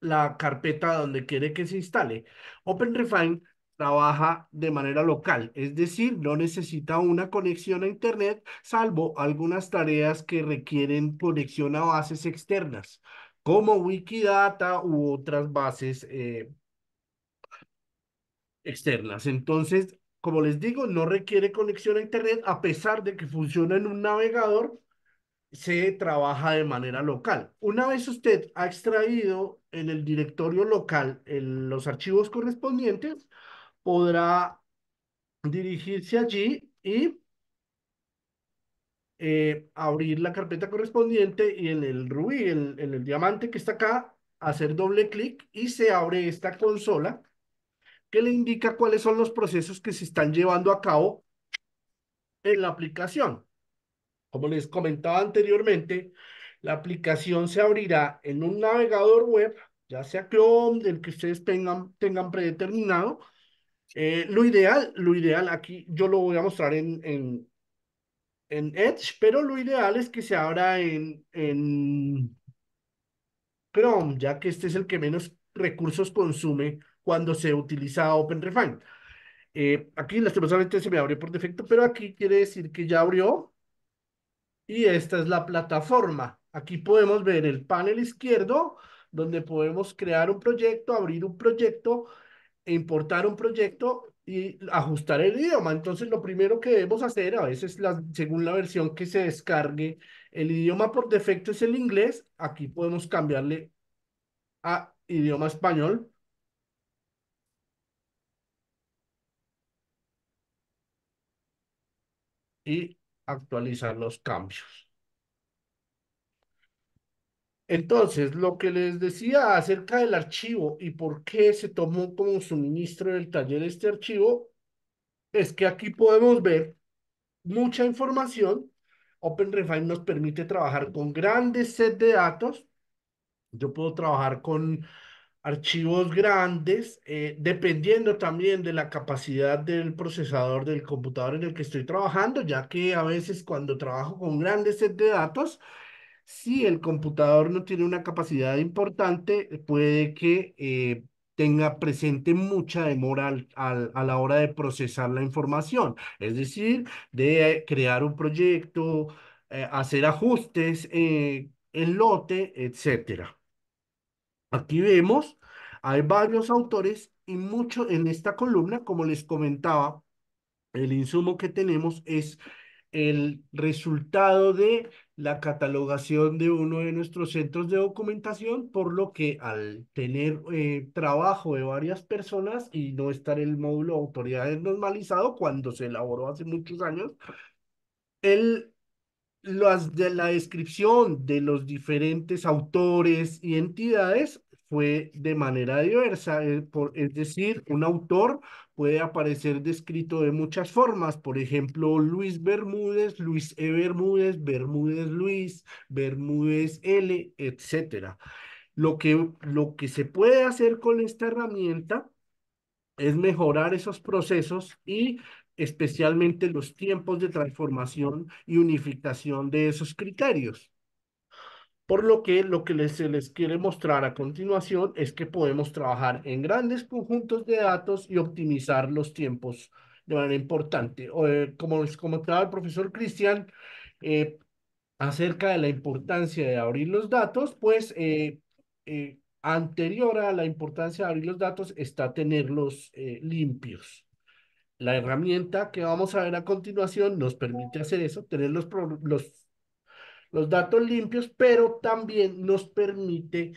la carpeta donde quiere que se instale. OpenRefine trabaja de manera local, es decir, no necesita una conexión a Internet, salvo algunas tareas que requieren conexión a bases externas, como Wikidata u otras bases eh, externas. Entonces, como les digo, no requiere conexión a Internet, a pesar de que funciona en un navegador se trabaja de manera local. Una vez usted ha extraído en el directorio local los archivos correspondientes, podrá dirigirse allí y eh, abrir la carpeta correspondiente y en el rubí, en el diamante que está acá, hacer doble clic y se abre esta consola que le indica cuáles son los procesos que se están llevando a cabo en la aplicación. Como les comentaba anteriormente, la aplicación se abrirá en un navegador web, ya sea Chrome, del que ustedes tengan, tengan predeterminado. Eh, lo ideal, lo ideal, aquí yo lo voy a mostrar en, en, Edge, pero lo ideal es que se abra en, en Chrome, ya que este es el que menos recursos consume cuando se utiliza OpenRefine. Eh, aquí lastimosamente se me abrió por defecto, pero aquí quiere decir que ya abrió y esta es la plataforma. Aquí podemos ver el panel izquierdo donde podemos crear un proyecto, abrir un proyecto, importar un proyecto y ajustar el idioma. Entonces lo primero que debemos hacer, a veces la, según la versión que se descargue, el idioma por defecto es el inglés. Aquí podemos cambiarle a idioma español. Y actualizar los cambios. Entonces, lo que les decía acerca del archivo y por qué se tomó como suministro del taller este archivo, es que aquí podemos ver mucha información. OpenRefine nos permite trabajar con grandes sets de datos. Yo puedo trabajar con archivos grandes, eh, dependiendo también de la capacidad del procesador del computador en el que estoy trabajando, ya que a veces cuando trabajo con grandes sets de datos, si el computador no tiene una capacidad importante, puede que eh, tenga presente mucha demora a la hora de procesar la información, es decir, de crear un proyecto, eh, hacer ajustes el lote, etcétera. Aquí vemos, hay varios autores y mucho en esta columna, como les comentaba, el insumo que tenemos es el resultado de la catalogación de uno de nuestros centros de documentación, por lo que al tener eh, trabajo de varias personas y no estar el módulo de autoridades normalizado, cuando se elaboró hace muchos años, el las de la descripción de los diferentes autores y entidades fue de manera diversa, eh, es decir, un autor puede aparecer descrito de muchas formas, por ejemplo, Luis Bermúdez, Luis E. Bermúdez, Bermúdez Luis, Bermúdez L, etc. Lo que, lo que se puede hacer con esta herramienta es mejorar esos procesos y especialmente los tiempos de transformación y unificación de esos criterios. Por lo que lo que se les, quiere mostrar a continuación es que podemos trabajar en grandes conjuntos de datos y optimizar los tiempos de manera importante. Eh, como les como comentaba el profesor Cristian, eh, acerca de la importancia de abrir los datos, pues eh, anterior a la importancia de abrir los datos está tenerlos limpios. La herramienta que vamos a ver a continuación nos permite hacer eso, tener los, los, los datos limpios, pero también nos permite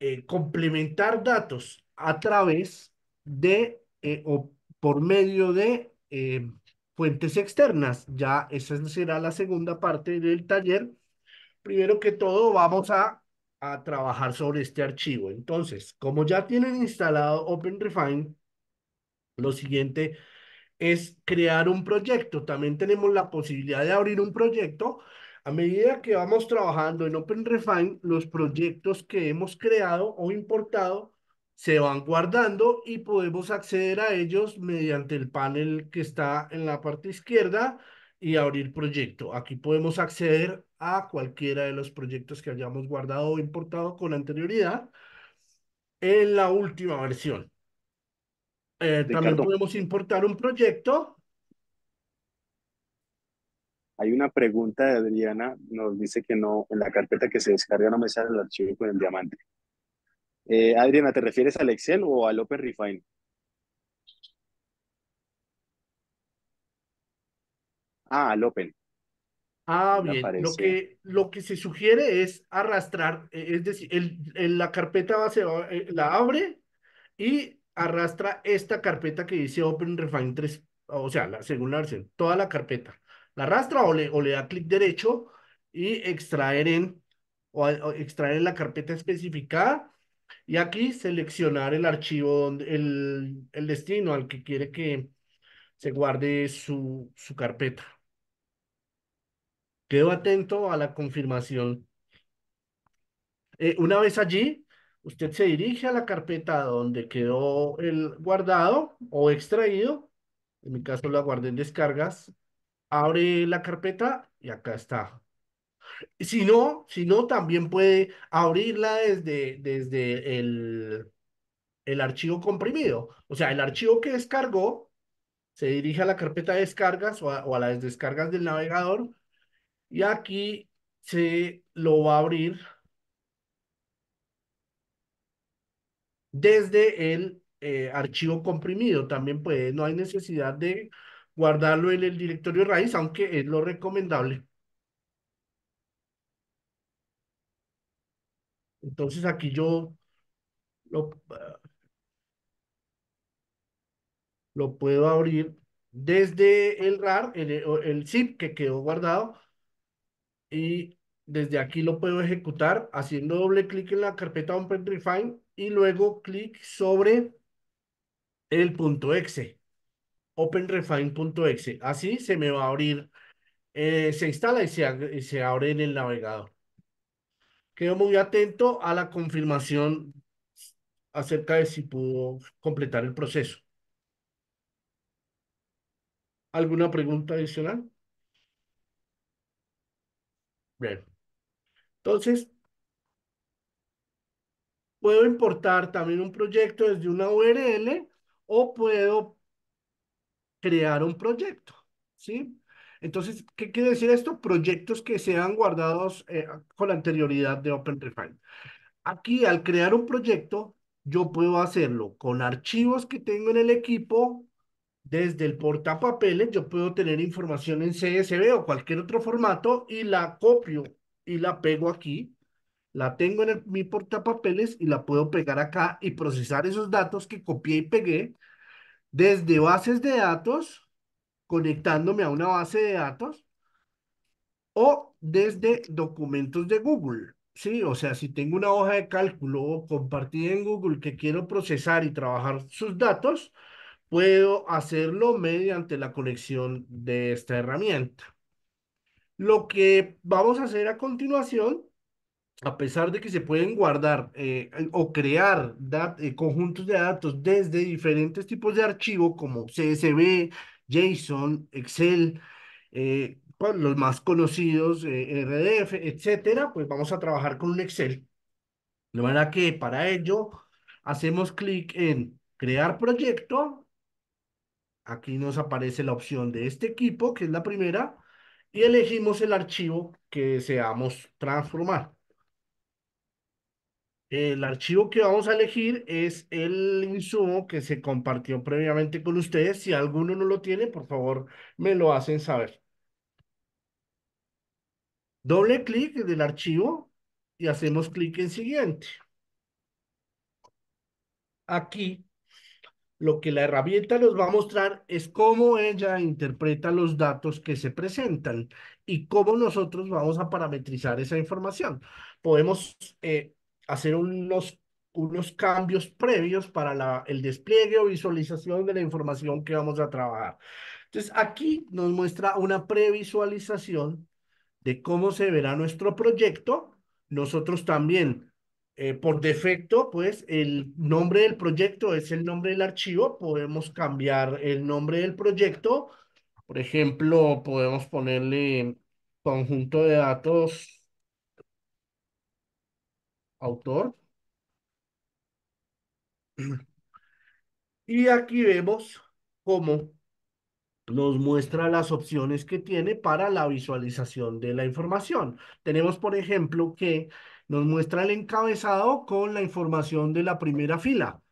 eh, complementar datos a través de eh, o por medio de eh, fuentes externas. Ya esa será la segunda parte del taller. Primero que todo, vamos a, a trabajar sobre este archivo. Entonces, como ya tienen instalado OpenRefine, lo siguiente es crear un proyecto. También tenemos la posibilidad de abrir un proyecto. A medida que vamos trabajando en OpenRefine, los proyectos que hemos creado o importado se van guardando y podemos acceder a ellos mediante el panel que está en la parte izquierda y abrir proyecto. Aquí podemos acceder a cualquiera de los proyectos que hayamos guardado o importado con anterioridad en la última versión. Eh, también podemos importar un proyecto. Hay una pregunta de Adriana, nos dice que no, en la carpeta que se descarga no me sale el archivo con el diamante. Eh, Adriana, ¿te refieres al Excel o al Open Refine? Ah, al Open. Ah, bien. Lo que, lo que se sugiere es arrastrar, eh, es decir, el, la carpeta base la abre y arrastra esta carpeta que dice Open Refine 3, o sea, la, según la versión, toda la carpeta. La arrastra o le, o le da clic derecho y extraer en, o, extraer en la carpeta especificada y aquí seleccionar el archivo, donde, el, destino al que quiere que se guarde su, su carpeta. Quedo atento a la confirmación. Eh, una vez allí, Usted se dirige a la carpeta donde quedó el guardado o extraído. En mi caso la guardé en descargas. Abre la carpeta y acá está. Si no, si no, también puede abrirla desde, desde el, archivo comprimido. O sea, el archivo que descargó se dirige a la carpeta de descargas o a las descargas del navegador y aquí se lo va a abrir desde el eh, archivo comprimido. También puede, no hay necesidad de guardarlo en el directorio raíz, aunque es lo recomendable. Entonces aquí yo lo, ah, puedo abrir desde el RAR, el, eh, el zip que quedó guardado y desde aquí lo puedo ejecutar haciendo doble clic en la carpeta OpenRefine y luego clic sobre el punto .exe, openrefine.exe. Así se me va a abrir, eh, se instala y se, abre en el navegador. Quedo muy atento a la confirmación acerca de si pudo completar el proceso. ¿Alguna pregunta adicional? Bien. Entonces, puedo importar también un proyecto desde una URL o puedo crear un proyecto, ¿sí? Entonces, ¿qué quiere decir esto? Proyectos que sean guardados eh, con con anterioridad de OpenRefine. Aquí, al crear un proyecto, yo puedo hacerlo con archivos que tengo en el equipo, desde el portapapeles, yo puedo tener información en CSV o cualquier otro formato y la copio y la pego aquí la tengo en mi portapapeles y la puedo pegar acá y procesar esos datos que copié y pegué desde bases de datos, conectándome a una base de datos, o desde documentos de Google. Sí, o sea, si tengo una hoja de cálculo compartida en Google que quiero procesar y trabajar sus datos, puedo hacerlo mediante la conexión de esta herramienta. Lo que vamos a hacer a continuación a pesar de que se pueden guardar eh, o crear eh, conjuntos de datos desde diferentes tipos de archivo como CSV, JSON, Excel, eh, pues, los más conocidos, RDF, etcétera, pues vamos a trabajar con un Excel. De manera que para ello hacemos clic en crear proyecto. Aquí nos aparece la opción de este equipo, que es la primera, y elegimos el archivo que deseamos transformar. Eh, el archivo que vamos a elegir es el insumo que se compartió previamente con ustedes. Si alguno no lo tiene, por favor, me lo hacen saber. Doble clic del archivo y hacemos clic en siguiente. Aquí lo que la herramienta nos va a mostrar es cómo ella interpreta los datos que se presentan y cómo nosotros vamos a parametrizar esa información. Podemos eh, hacer unos, unos cambios previos para la, el despliegue o visualización de la información que vamos a trabajar. Entonces, aquí nos muestra una previsualización de cómo se verá nuestro proyecto. Nosotros también, eh, por defecto, pues el nombre del proyecto es el nombre del archivo. Podemos cambiar el nombre del proyecto. Por ejemplo, podemos ponerle conjunto de datos autor. Y aquí vemos cómo nos muestra las opciones que tiene para la visualización de la información. Tenemos, por ejemplo, que nos muestra el encabezado con la información de la primera fila.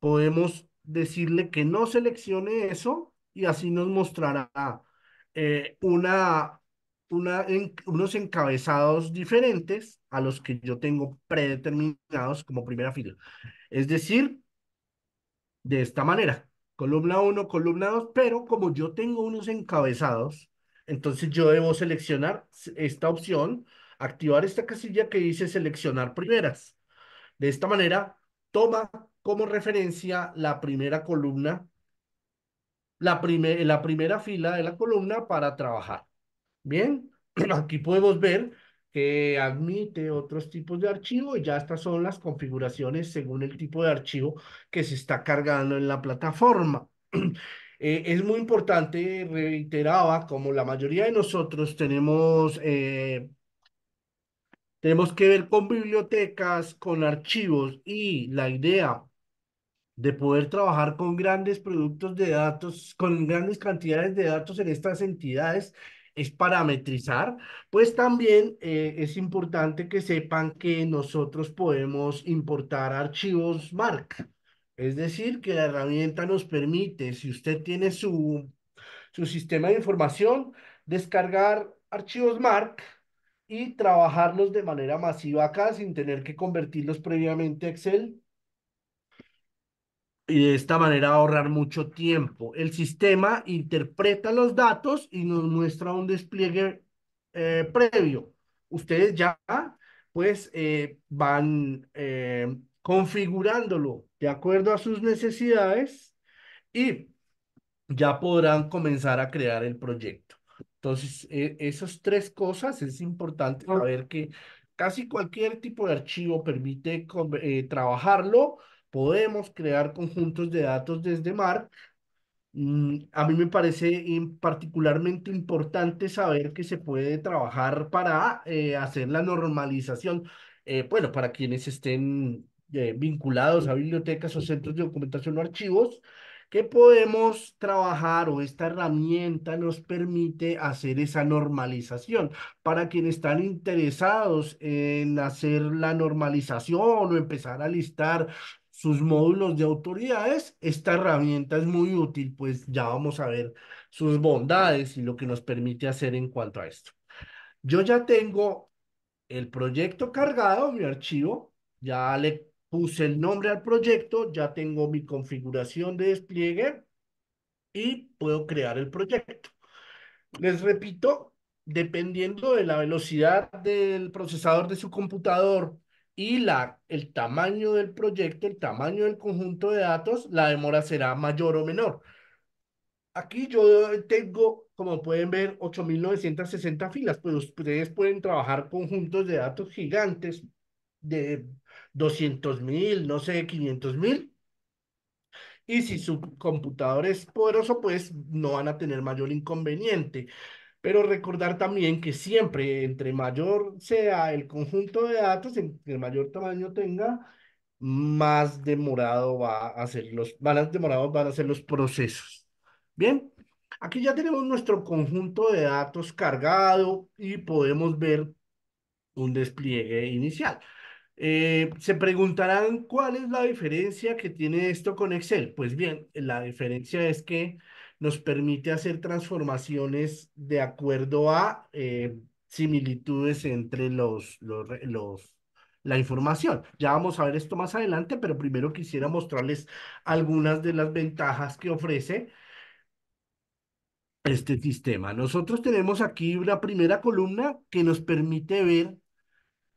Podemos decirle que no seleccione eso y así nos mostrará eh, una unos encabezados diferentes a los que yo tengo predeterminados como primera fila. Es decir, de esta manera, columna 1, columna 2, pero como yo tengo unos encabezados, entonces yo debo seleccionar esta opción, activar esta casilla que dice seleccionar primeras. De esta manera, toma como referencia la primera columna, la, la primera fila de la columna para trabajar. Bien, aquí podemos ver que admite otros tipos de archivo y ya estas son las configuraciones según el tipo de archivo que se está cargando en la plataforma. Eh, es muy importante, reiteraba, como la mayoría de nosotros tenemos, eh, tenemos que ver con bibliotecas, con archivos y la idea de poder trabajar con grandes productos de datos, con grandes cantidades de datos en estas entidades, es parametrizar, pues también eh, es importante que sepan que nosotros podemos importar archivos MARC. Es decir, que la herramienta nos permite, si usted tiene su, su sistema de información, descargar archivos MARC y trabajarlos de manera masiva acá sin tener que convertirlos previamente a Excel y de esta manera ahorrar mucho tiempo. El sistema interpreta los datos y nos muestra un despliegue eh, previo. Ustedes ya pues eh, van eh, configurándolo de acuerdo a sus necesidades y ya podrán comenzar a crear el proyecto. Entonces, e, esas tres cosas es importante ah. saber que casi cualquier tipo de archivo permite trabajarlo podemos crear conjuntos de datos desde MARC. Mm, a mí me parece particularmente importante saber que se puede trabajar para eh, hacer la normalización. Eh, bueno, para quienes estén eh, vinculados a bibliotecas o centros de documentación o archivos, que podemos trabajar o esta herramienta nos permite hacer esa normalización. Para quienes están interesados en hacer la normalización o empezar a listar sus módulos de autoridades, esta herramienta es muy útil, pues ya vamos a ver sus bondades y lo que nos permite hacer en cuanto a esto. Yo ya tengo el proyecto cargado, mi archivo, ya le puse el nombre al proyecto, ya tengo mi configuración de despliegue y puedo crear el proyecto. Les repito, dependiendo de la velocidad del procesador de su computador, y la, el tamaño del proyecto, el tamaño del conjunto de datos, la demora será mayor o menor. Aquí yo tengo, como pueden ver, 8,960 filas, pero pues ustedes pueden trabajar conjuntos de datos gigantes de 200,000, no sé, 500,000. Y si su computador es poderoso, pues no van a tener mayor inconveniente. Pero recordar también que siempre, entre mayor sea el conjunto de datos, entre mayor tamaño tenga, más demorado va a hacer los, más demorados van a ser los procesos. Bien, aquí ya tenemos nuestro conjunto de datos cargado y podemos ver un despliegue inicial. Eh, se preguntarán cuál es la diferencia que tiene esto con Excel. Pues bien, la diferencia es que nos permite hacer transformaciones de acuerdo a eh, similitudes entre los, los, los, la información. Ya vamos a ver esto más adelante, pero primero quisiera mostrarles algunas de las ventajas que ofrece este sistema. Nosotros tenemos aquí una primera columna que nos permite ver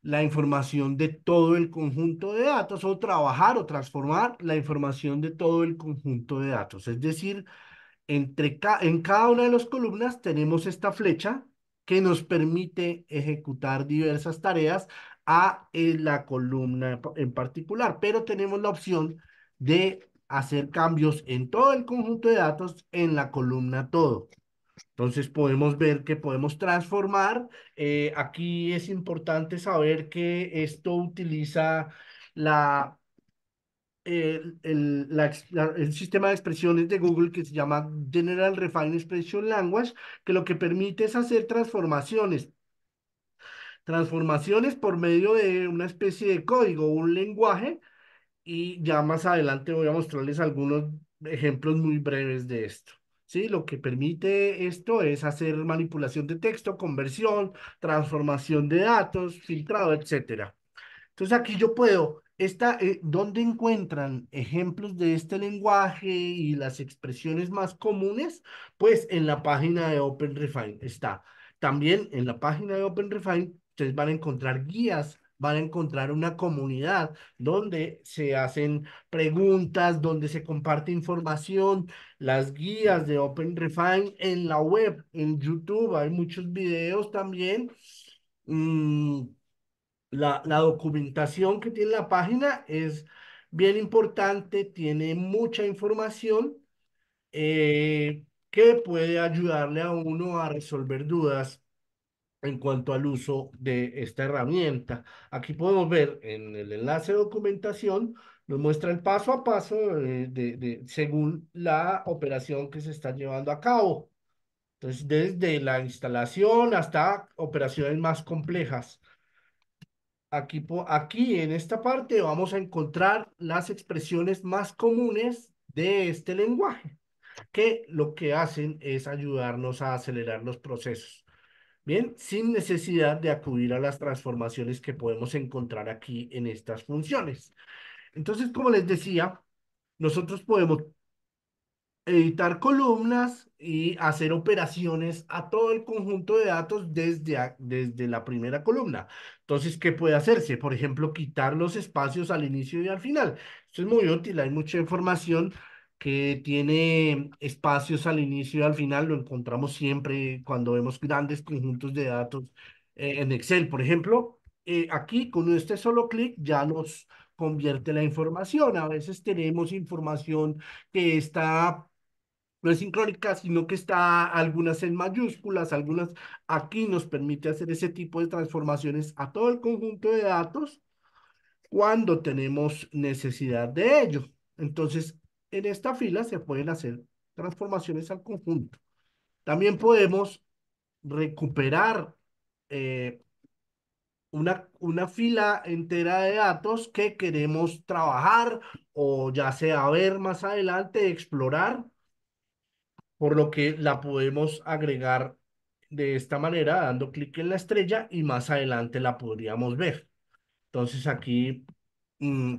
la información de todo el conjunto de datos o trabajar o transformar la información de todo el conjunto de datos. Es decir, entre en cada una de las columnas tenemos esta flecha que nos permite ejecutar diversas tareas a eh, la columna en particular, pero tenemos la opción de hacer cambios en todo el conjunto de datos en la columna todo. Entonces podemos ver que podemos transformar. Eh, aquí es importante saber que esto utiliza la el, el, sistema de expresiones de Google que se llama General Refine Expression Language, que lo que permite es hacer transformaciones. Transformaciones por medio de una especie de código, un lenguaje, y ya más adelante voy a mostrarles algunos ejemplos muy breves de esto. ¿Sí? Lo que permite esto es hacer manipulación de texto, conversión, transformación de datos, filtrado, etc Entonces aquí yo puedo esta, eh, ¿Dónde encuentran ejemplos de este lenguaje y las expresiones más comunes? Pues en la página de OpenRefine está. También en la página de OpenRefine ustedes van a encontrar guías, van a encontrar una comunidad donde se hacen preguntas, donde se comparte información, las guías de OpenRefine en la web, en YouTube, hay muchos videos también. Mm, la, documentación que tiene la página es bien importante, tiene mucha información eh, que puede ayudarle a uno a resolver dudas en cuanto al uso de esta herramienta. Aquí podemos ver en el enlace de documentación, nos muestra el paso a paso de, según la operación que se está llevando a cabo. Entonces, desde la instalación hasta operaciones más complejas. Aquí, aquí en esta parte vamos a encontrar las expresiones más comunes de este lenguaje, que lo que hacen es ayudarnos a acelerar los procesos. Bien, sin necesidad de acudir a las transformaciones que podemos encontrar aquí en estas funciones. Entonces, como les decía, nosotros podemos editar columnas y hacer operaciones a todo el conjunto de datos desde, desde la primera columna. Entonces, ¿qué puede hacerse? Por ejemplo, quitar los espacios al inicio y al final. Esto es muy útil, hay mucha información que tiene espacios al inicio y al final, lo encontramos siempre cuando vemos grandes conjuntos de datos eh, en Excel, por ejemplo. Eh, aquí con este solo clic ya nos convierte la información. A veces tenemos información que está no es sincrónica, sino que está algunas en mayúsculas, algunas aquí nos permite hacer ese tipo de transformaciones a todo el conjunto de datos cuando tenemos necesidad de ello. Entonces, en esta fila se pueden hacer transformaciones al conjunto. También podemos recuperar eh, una, una fila entera de datos que queremos trabajar o ya sea ver más adelante, explorar por lo que la podemos agregar de esta manera, dando clic en la estrella y más adelante la podríamos ver. Entonces aquí mm,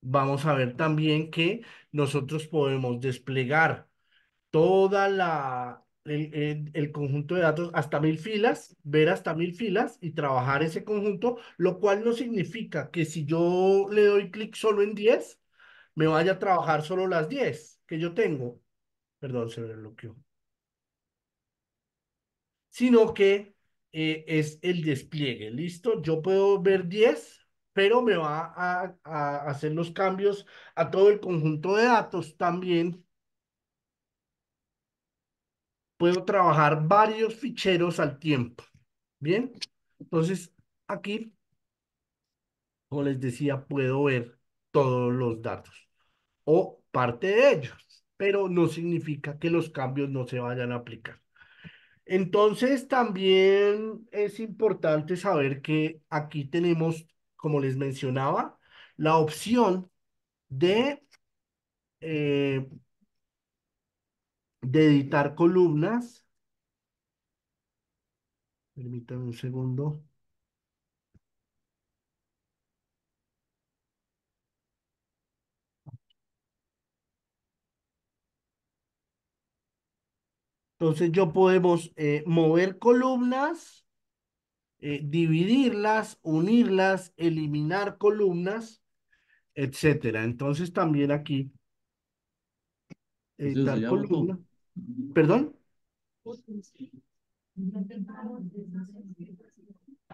vamos a ver también que nosotros podemos desplegar toda la, el, el, conjunto de datos hasta mil filas, ver hasta mil filas y trabajar ese conjunto, lo cual no significa que si yo le doy clic solo en 10, me vaya a trabajar solo las 10, que yo tengo, perdón, se me bloqueó, sino que eh, es el despliegue, ¿listo? Yo puedo ver 10, pero me va a, a hacer los cambios a todo el conjunto de datos también. Puedo trabajar varios ficheros al tiempo, ¿bien? Entonces, aquí, como les decía, puedo ver todos los datos o parte de ellos, pero no significa que los cambios no se vayan a aplicar. Entonces, también es importante saber que aquí tenemos, como les mencionaba, la opción de, eh, de editar columnas. Permítanme un segundo. Entonces yo podemos eh, mover columnas, eh, dividirlas, unirlas, eliminar columnas, etcétera. Entonces también aquí eh, columna. ¿Perdón?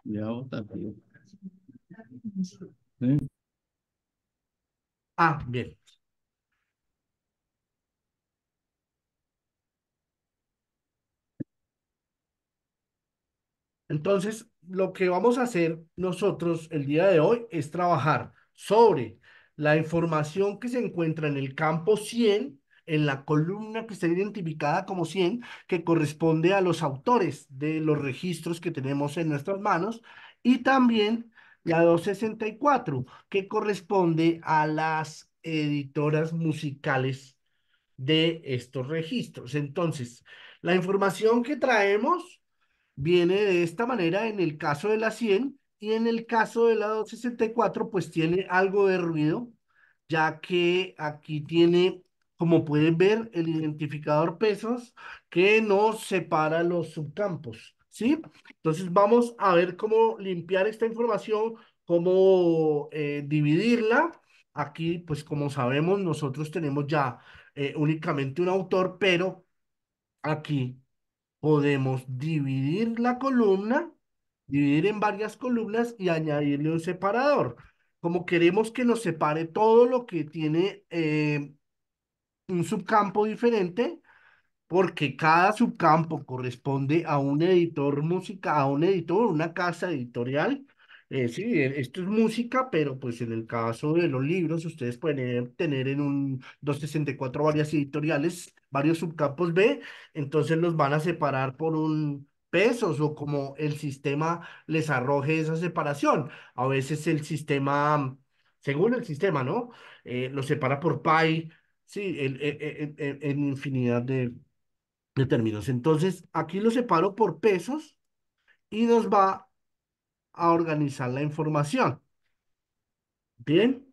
Ya Ah, bien. Entonces, lo que vamos a hacer nosotros el día de hoy es trabajar sobre la información que se encuentra en el campo 100, en la columna que está identificada como 100, que corresponde a los autores de los registros que tenemos en nuestras manos, y también la 264, que corresponde a las editoras musicales de estos registros. Entonces, la información que traemos viene de esta manera en el caso de la 100 y en el caso de la 264 pues tiene algo de ruido, ya que aquí tiene, como pueden ver, el identificador pesos que nos separa los subcampos, ¿sí? Entonces vamos a ver cómo limpiar esta información, cómo eh, dividirla. Aquí, pues como sabemos, nosotros tenemos ya eh, únicamente un autor, pero aquí podemos dividir la columna, dividir en varias columnas y añadirle un separador. Como queremos que nos separe todo lo que tiene eh, un subcampo diferente, porque cada subcampo corresponde a un editor musical, a un editor, una casa editorial, eh, sí, eh, esto es música, pero pues en el caso de los libros, ustedes pueden tener en un 264 varias editoriales, varios subcampos B, entonces los van a separar por un pesos o como el sistema les arroje esa separación. A veces el sistema, según el sistema, ¿no? Eh, los separa por pi, sí, en infinidad de, de términos. Entonces, aquí lo separo por pesos y nos va a organizar la información. Bien.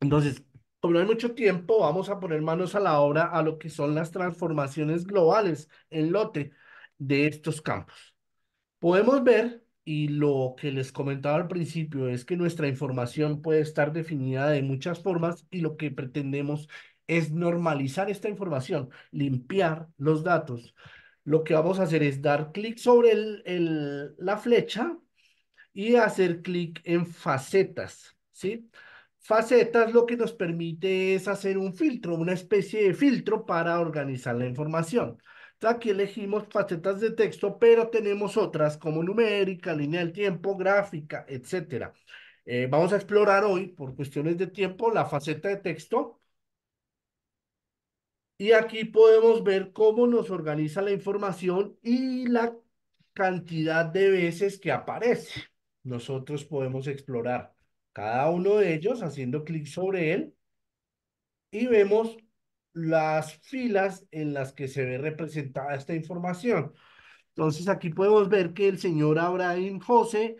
Entonces, como no hay mucho tiempo, vamos a poner manos a la obra a lo que son las transformaciones globales en lote de estos campos. Podemos ver, y lo que les comentaba al principio, es que nuestra información puede estar definida de muchas formas y lo que pretendemos es normalizar esta información, limpiar los datos. Lo que vamos a hacer es dar clic sobre la flecha y hacer clic en facetas, ¿sí? Facetas lo que nos permite es hacer un filtro, una especie de filtro para organizar la información. aquí elegimos facetas de texto, pero tenemos otras como numérica, línea del tiempo, gráfica, etcétera. Eh, vamos a explorar hoy, por cuestiones de tiempo, la faceta de texto. Y aquí podemos ver cómo nos organiza la información y la cantidad de veces que aparece nosotros podemos explorar cada uno de ellos haciendo clic sobre él y vemos las filas en las que se ve representada esta información. Entonces aquí podemos ver que el señor Abraham José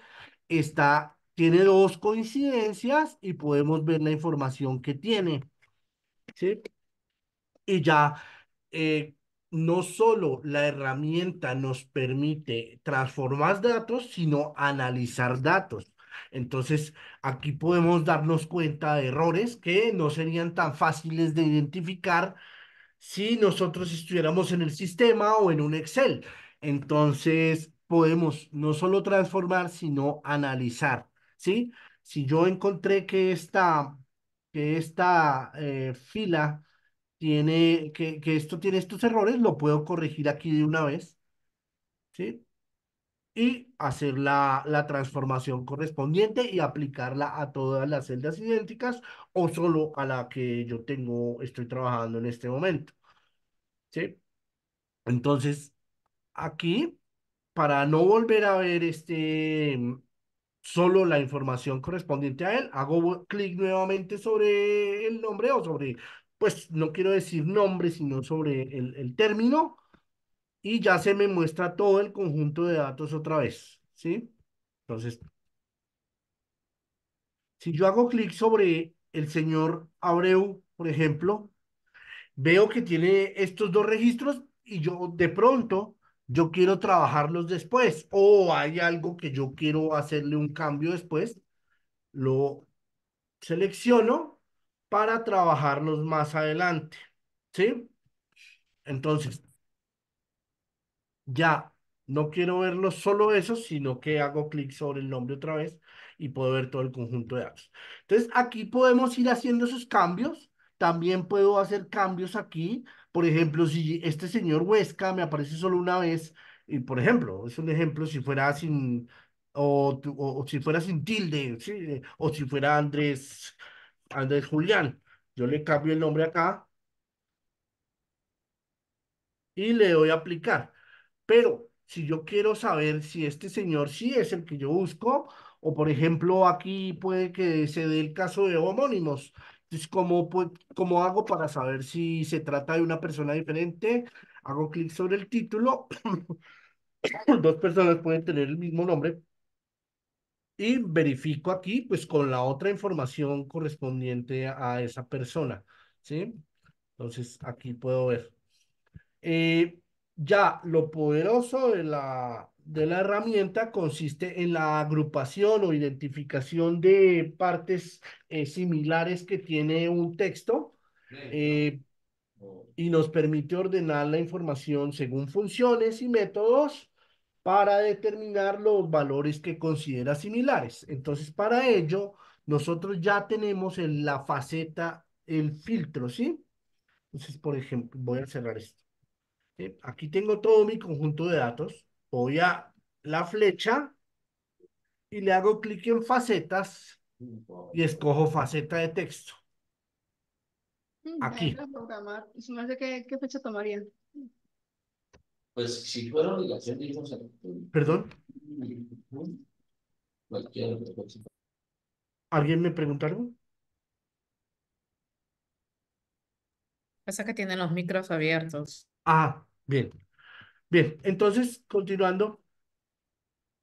está, tiene dos coincidencias y podemos ver la información que tiene. ¿sí? Y ya eh, no solo la herramienta nos permite transformar datos, sino analizar datos. Entonces, aquí podemos darnos cuenta de errores que no serían tan fáciles de identificar si nosotros estuviéramos en el sistema o en un Excel. Entonces, podemos no solo transformar, sino analizar, ¿sí? Si yo encontré que esta, que esta eh, fila tiene, que, que esto tiene estos errores, lo puedo corregir aquí de una vez, ¿sí? Y hacer la, la transformación correspondiente y aplicarla a todas las celdas idénticas o solo a la que yo tengo, estoy trabajando en este momento, ¿sí? Entonces, aquí, para no volver a ver este, mm, solo la información correspondiente a él, hago clic nuevamente sobre el nombre o sobre pues no quiero decir nombre, sino sobre el, término, y ya se me muestra todo el conjunto de datos otra vez, ¿sí? Entonces, si yo hago clic sobre el señor Abreu, por ejemplo, veo que tiene estos dos registros y yo de pronto yo quiero trabajarlos después o hay algo que yo quiero hacerle un cambio después, lo selecciono para trabajarlos más adelante. ¿Sí? Entonces, ya no quiero verlo solo eso, sino que hago clic sobre el nombre otra vez y puedo ver todo el conjunto de datos. Entonces, aquí podemos ir haciendo esos cambios. También puedo hacer cambios aquí. Por ejemplo, si este señor Huesca me aparece solo una vez, y por ejemplo, es un ejemplo, si fuera sin, o, o, si fuera sin tilde, ¿sí? o si fuera Andrés Andrés Julián. Yo le cambio el nombre acá y le doy a aplicar. Pero si yo quiero saber si este señor sí es el que yo busco, o por ejemplo aquí puede que se dé el caso de homónimos. Entonces, ¿cómo, hago para saber si se trata de una persona diferente? Hago clic sobre el título. Dos personas pueden tener el mismo nombre, y verifico aquí pues con la otra información correspondiente a esa persona, ¿sí? Entonces aquí puedo ver. Eh, ya lo poderoso de la, de la herramienta consiste en la agrupación o identificación de partes eh, similares que tiene un texto eh, y nos permite ordenar la información según funciones y métodos para determinar los valores que considera similares. Entonces, para ello, nosotros ya tenemos en la faceta el filtro, ¿sí? Entonces, por ejemplo, voy a cerrar esto. Aquí tengo todo mi conjunto de datos. Voy a la flecha y le hago clic en facetas y escojo faceta de texto. Aquí. ¿Qué fecha tomaría? Pues si fuera obligación de ¿Perdón? Cualquier... ¿Alguien me pregunta algo Pasa que tienen los micros abiertos. Ah, bien. Bien, entonces, continuando,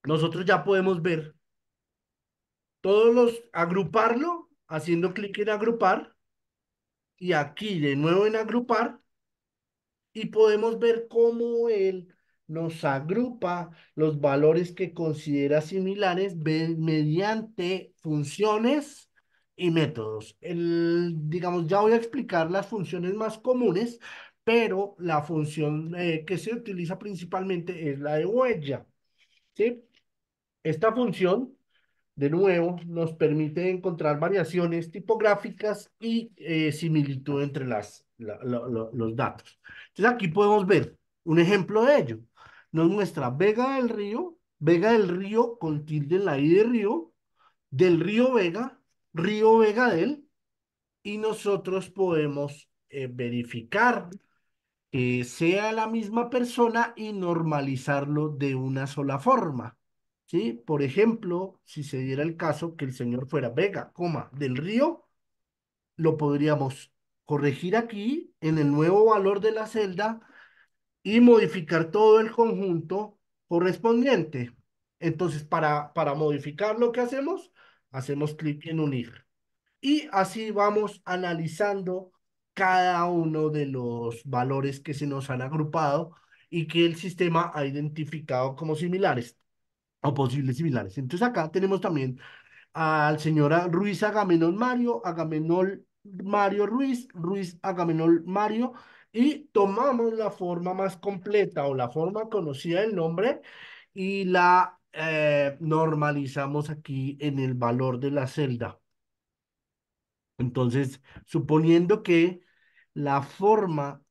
nosotros ya podemos ver todos los, agruparlo, haciendo clic en agrupar, y aquí de nuevo en agrupar, y podemos ver cómo él nos agrupa los valores que considera similares mediante funciones y métodos. El, digamos, ya voy a explicar las funciones más comunes, pero la función eh, que se utiliza principalmente es la de huella. Esta función de nuevo, nos permite encontrar variaciones tipográficas y eh, similitud entre las, los datos. Entonces aquí podemos ver un ejemplo de ello. Nos muestra Vega del Río, Vega del Río con tilde en la I de Río, del Río Vega, Río Vega del, y nosotros podemos eh, verificar que sea la misma persona y normalizarlo de una sola forma. Por ejemplo, si se diera el caso que el señor fuera Vega, coma, del río, lo podríamos corregir aquí en el nuevo valor de la celda y modificar todo el conjunto correspondiente. Entonces, para, para modificar lo que hacemos, hacemos clic en unir. Y así vamos analizando cada uno de los valores que se nos han agrupado y que el sistema ha identificado como similares o posibles similares. Entonces acá tenemos también al señor Ruiz Agamenón Mario, Agamenón Mario Ruiz, Ruiz Agamenón Mario, y tomamos la forma más completa o la forma conocida del nombre y la eh, normalizamos aquí en el valor de la celda. Entonces, suponiendo que la forma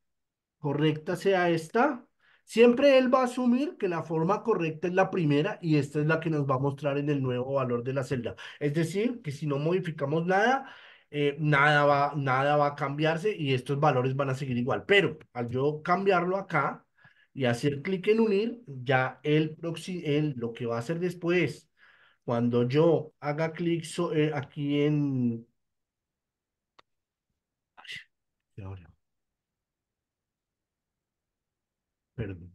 correcta sea esta, Siempre él va a asumir que la forma correcta es la primera y esta es la que nos va a mostrar en el nuevo valor de la celda. Es decir, que si no modificamos nada, eh, nada, va, nada va a cambiarse y estos valores van a seguir igual. Pero al yo cambiarlo acá y hacer clic en unir, ya el lo que va a hacer después, cuando yo haga clic eh, aquí en... Perdón.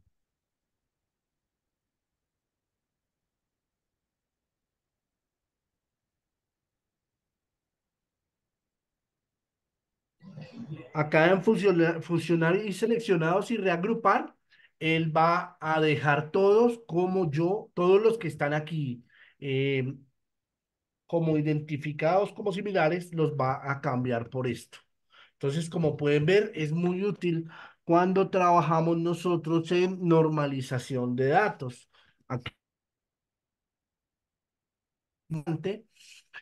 Acá en funcionar y seleccionados y reagrupar, él va a dejar todos como yo, todos los que están aquí eh, como identificados como similares, los va a cambiar por esto. Entonces, como pueden ver, es muy útil cuando trabajamos nosotros en normalización de datos. Aquí.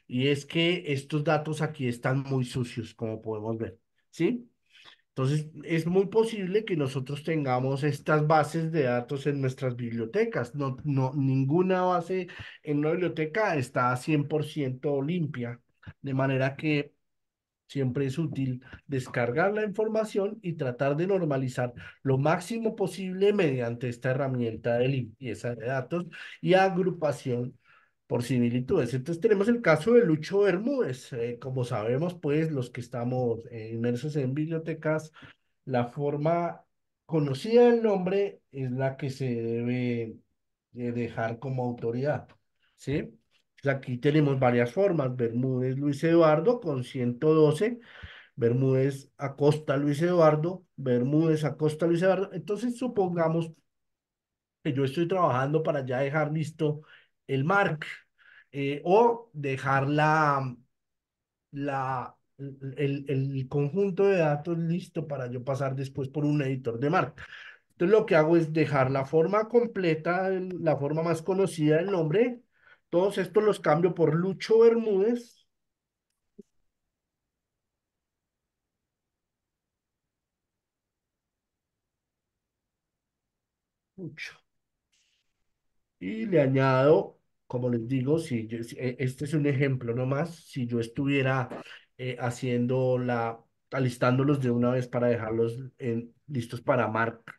Y es que estos datos aquí están muy sucios, como podemos ver, ¿sí? Entonces, es muy posible que nosotros tengamos estas bases de datos en nuestras bibliotecas. No, no, ninguna base en una biblioteca está 100% limpia, de manera que Siempre es útil descargar la información y tratar de normalizar lo máximo posible mediante esta herramienta de limpieza de datos y agrupación por similitudes. Entonces tenemos el caso de Lucho Bermúdez. Eh, como sabemos, pues los que estamos eh, inmersos en bibliotecas, la forma conocida del nombre es la que se debe eh, dejar como autoridad. ¿Sí? Pues, aquí tenemos varias formas, Bermúdez Luis Eduardo con 112, Bermúdez Acosta Luis Eduardo, Bermúdez Acosta Luis Eduardo. Entonces supongamos que yo estoy trabajando para ya dejar listo el MARC eh, o dejar la, la, el, el, conjunto de datos listo para yo pasar después por un editor de MARC, Entonces lo que hago es dejar la forma completa, la forma más conocida del nombre, todos estos los cambio por Lucho Bermúdez. Lucho. Y le añado, como les digo, si eh, este es un ejemplo nomás, si yo estuviera eh, haciendo la, alistándolos de una vez para dejarlos listos para marca.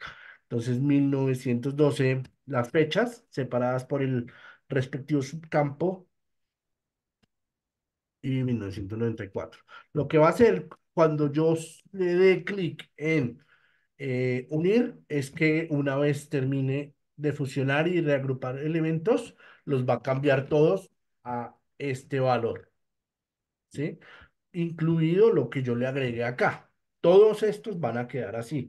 Entonces, 1912, las fechas separadas por el respectivo subcampo y 1994. Lo que va a hacer cuando yo le dé clic en eh, unir es que una vez termine de fusionar y reagrupar elementos, los va a cambiar todos a este valor. ¿Sí? Incluido lo que yo le agregué acá. Todos estos van a quedar así.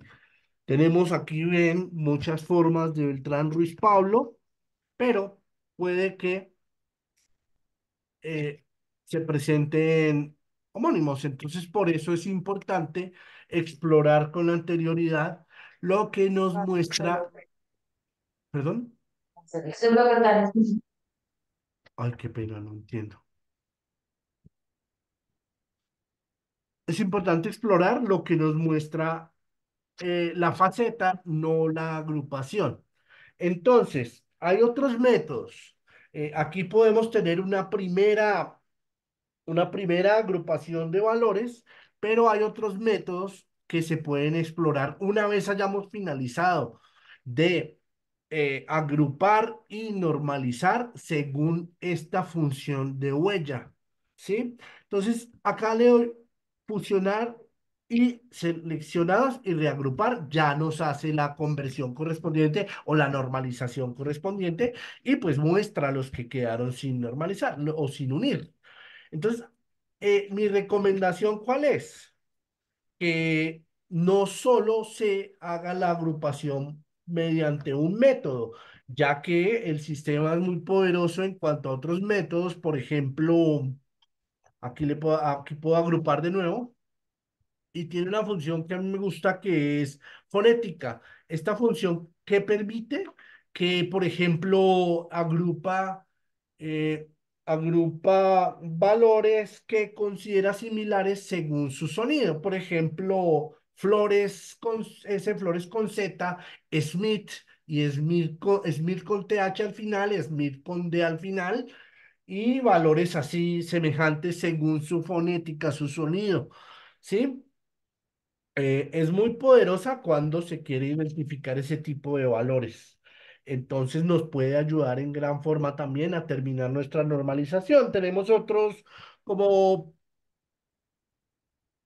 Tenemos aquí, ven, muchas formas de Beltrán Ruiz Pablo, pero puede que eh, se presenten homónimos. Entonces, por eso es importante explorar con anterioridad lo que nos ah, muestra. ¿Perdón? Ay, qué pena, no entiendo. Es importante explorar lo que nos muestra eh, la faceta, no la agrupación. Entonces, hay otros métodos. Eh, aquí podemos tener una primera, una primera agrupación de valores, pero hay otros métodos que se pueden explorar una vez hayamos finalizado de eh, agrupar y normalizar según esta función de huella. ¿sí? Entonces, acá le doy fusionar y seleccionados y reagrupar ya nos hace la conversión correspondiente o la normalización correspondiente y pues muestra los que quedaron sin normalizar o sin unir. Entonces, eh, mi recomendación cuál es? Que no solo se haga la agrupación mediante un método, ya que el sistema es muy poderoso en cuanto a otros métodos, por ejemplo, aquí, le puedo, aquí puedo agrupar de nuevo y tiene una función que a mí me gusta que es fonética. Esta función que permite que, por ejemplo, agrupa, eh, agrupa valores que considera similares según su sonido. Por ejemplo, Flores con S, Flores con Z, Smith y Smith con, Smith con TH al final, Smith con D al final, y valores así semejantes según su fonética, su sonido. ¿Sí? Eh, es muy poderosa cuando se quiere identificar ese tipo de valores. Entonces nos puede ayudar en gran forma también a terminar nuestra normalización. Tenemos otros como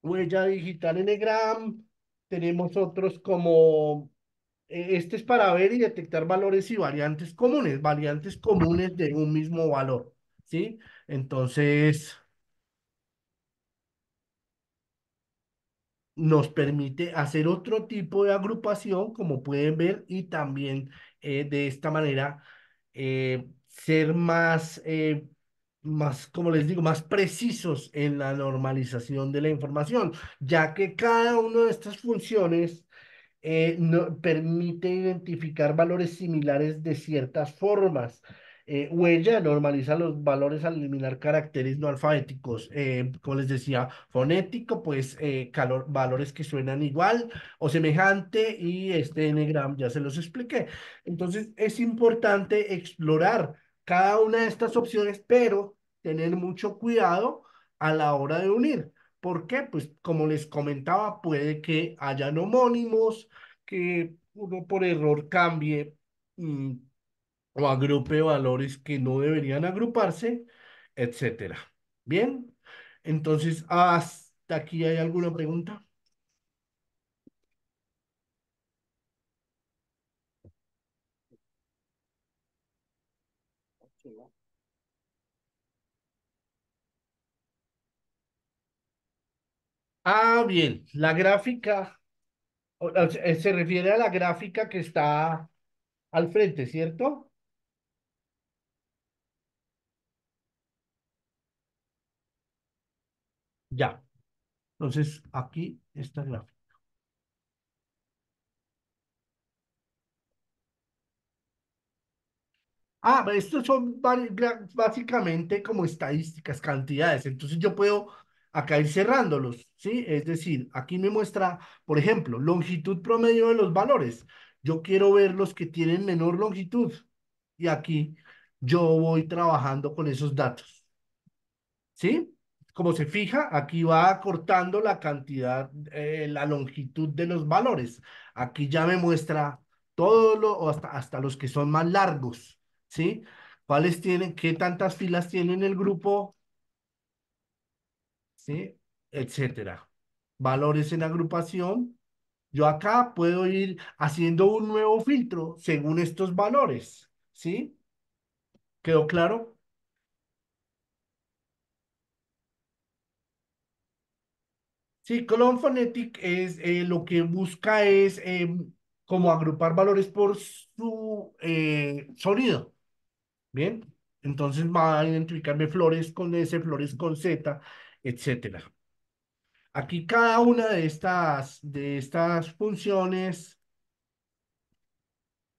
huella digital en Egram, tenemos otros como, e, este es para ver y detectar valores y variantes comunes, variantes comunes de un mismo valor, ¿sí? Entonces, nos permite hacer otro tipo de agrupación, como pueden ver, y también eh, de esta manera eh, ser más, eh, más, como les digo, más precisos en la normalización de la información, ya que cada una de estas funciones permite identificar valores similares de ciertas formas huella, eh, normaliza los valores al eliminar caracteres no alfabéticos, eh, como les decía, fonético, pues eh, calor, valores que suenan igual o semejante y este enegram ya se los expliqué. Entonces es importante explorar cada una de estas opciones, pero tener mucho cuidado a la hora de unir. ¿Por qué? Pues como les comentaba, puede que hayan homónimos, que uno por error cambie. Mm, o agrupe valores que no deberían agruparse, etcétera. Bien, entonces, ¿hasta aquí hay alguna pregunta? Ah, bien, la gráfica se refiere a la gráfica que está al frente, ¿cierto? Ya. Entonces, aquí está gráfico. Ah, pues, estos son básicamente como estadísticas, cantidades. Entonces yo puedo acá ir cerrándolos, ¿sí? Es decir, aquí me muestra, por ejemplo, longitud promedio de los valores. Yo quiero ver los que tienen menor longitud. Y aquí yo voy trabajando con esos datos. ¿Sí? como se fija, aquí va cortando la cantidad, eh, la longitud de los valores. Aquí ya me muestra todo lo, hasta, hasta los que son más largos, ¿sí? ¿Cuáles tienen, qué tantas filas tienen el grupo? ¿Sí? Etcétera. Valores en agrupación. Yo acá puedo ir haciendo un nuevo filtro según estos valores, ¿sí? ¿Quedó claro? Sí, Colon Phonetic es eh, lo que busca es em, como agrupar valores por su eh, sonido. Bien, entonces va a identificarme flores con S, flores con Z, etcétera. Aquí cada una de estas, de estas funciones,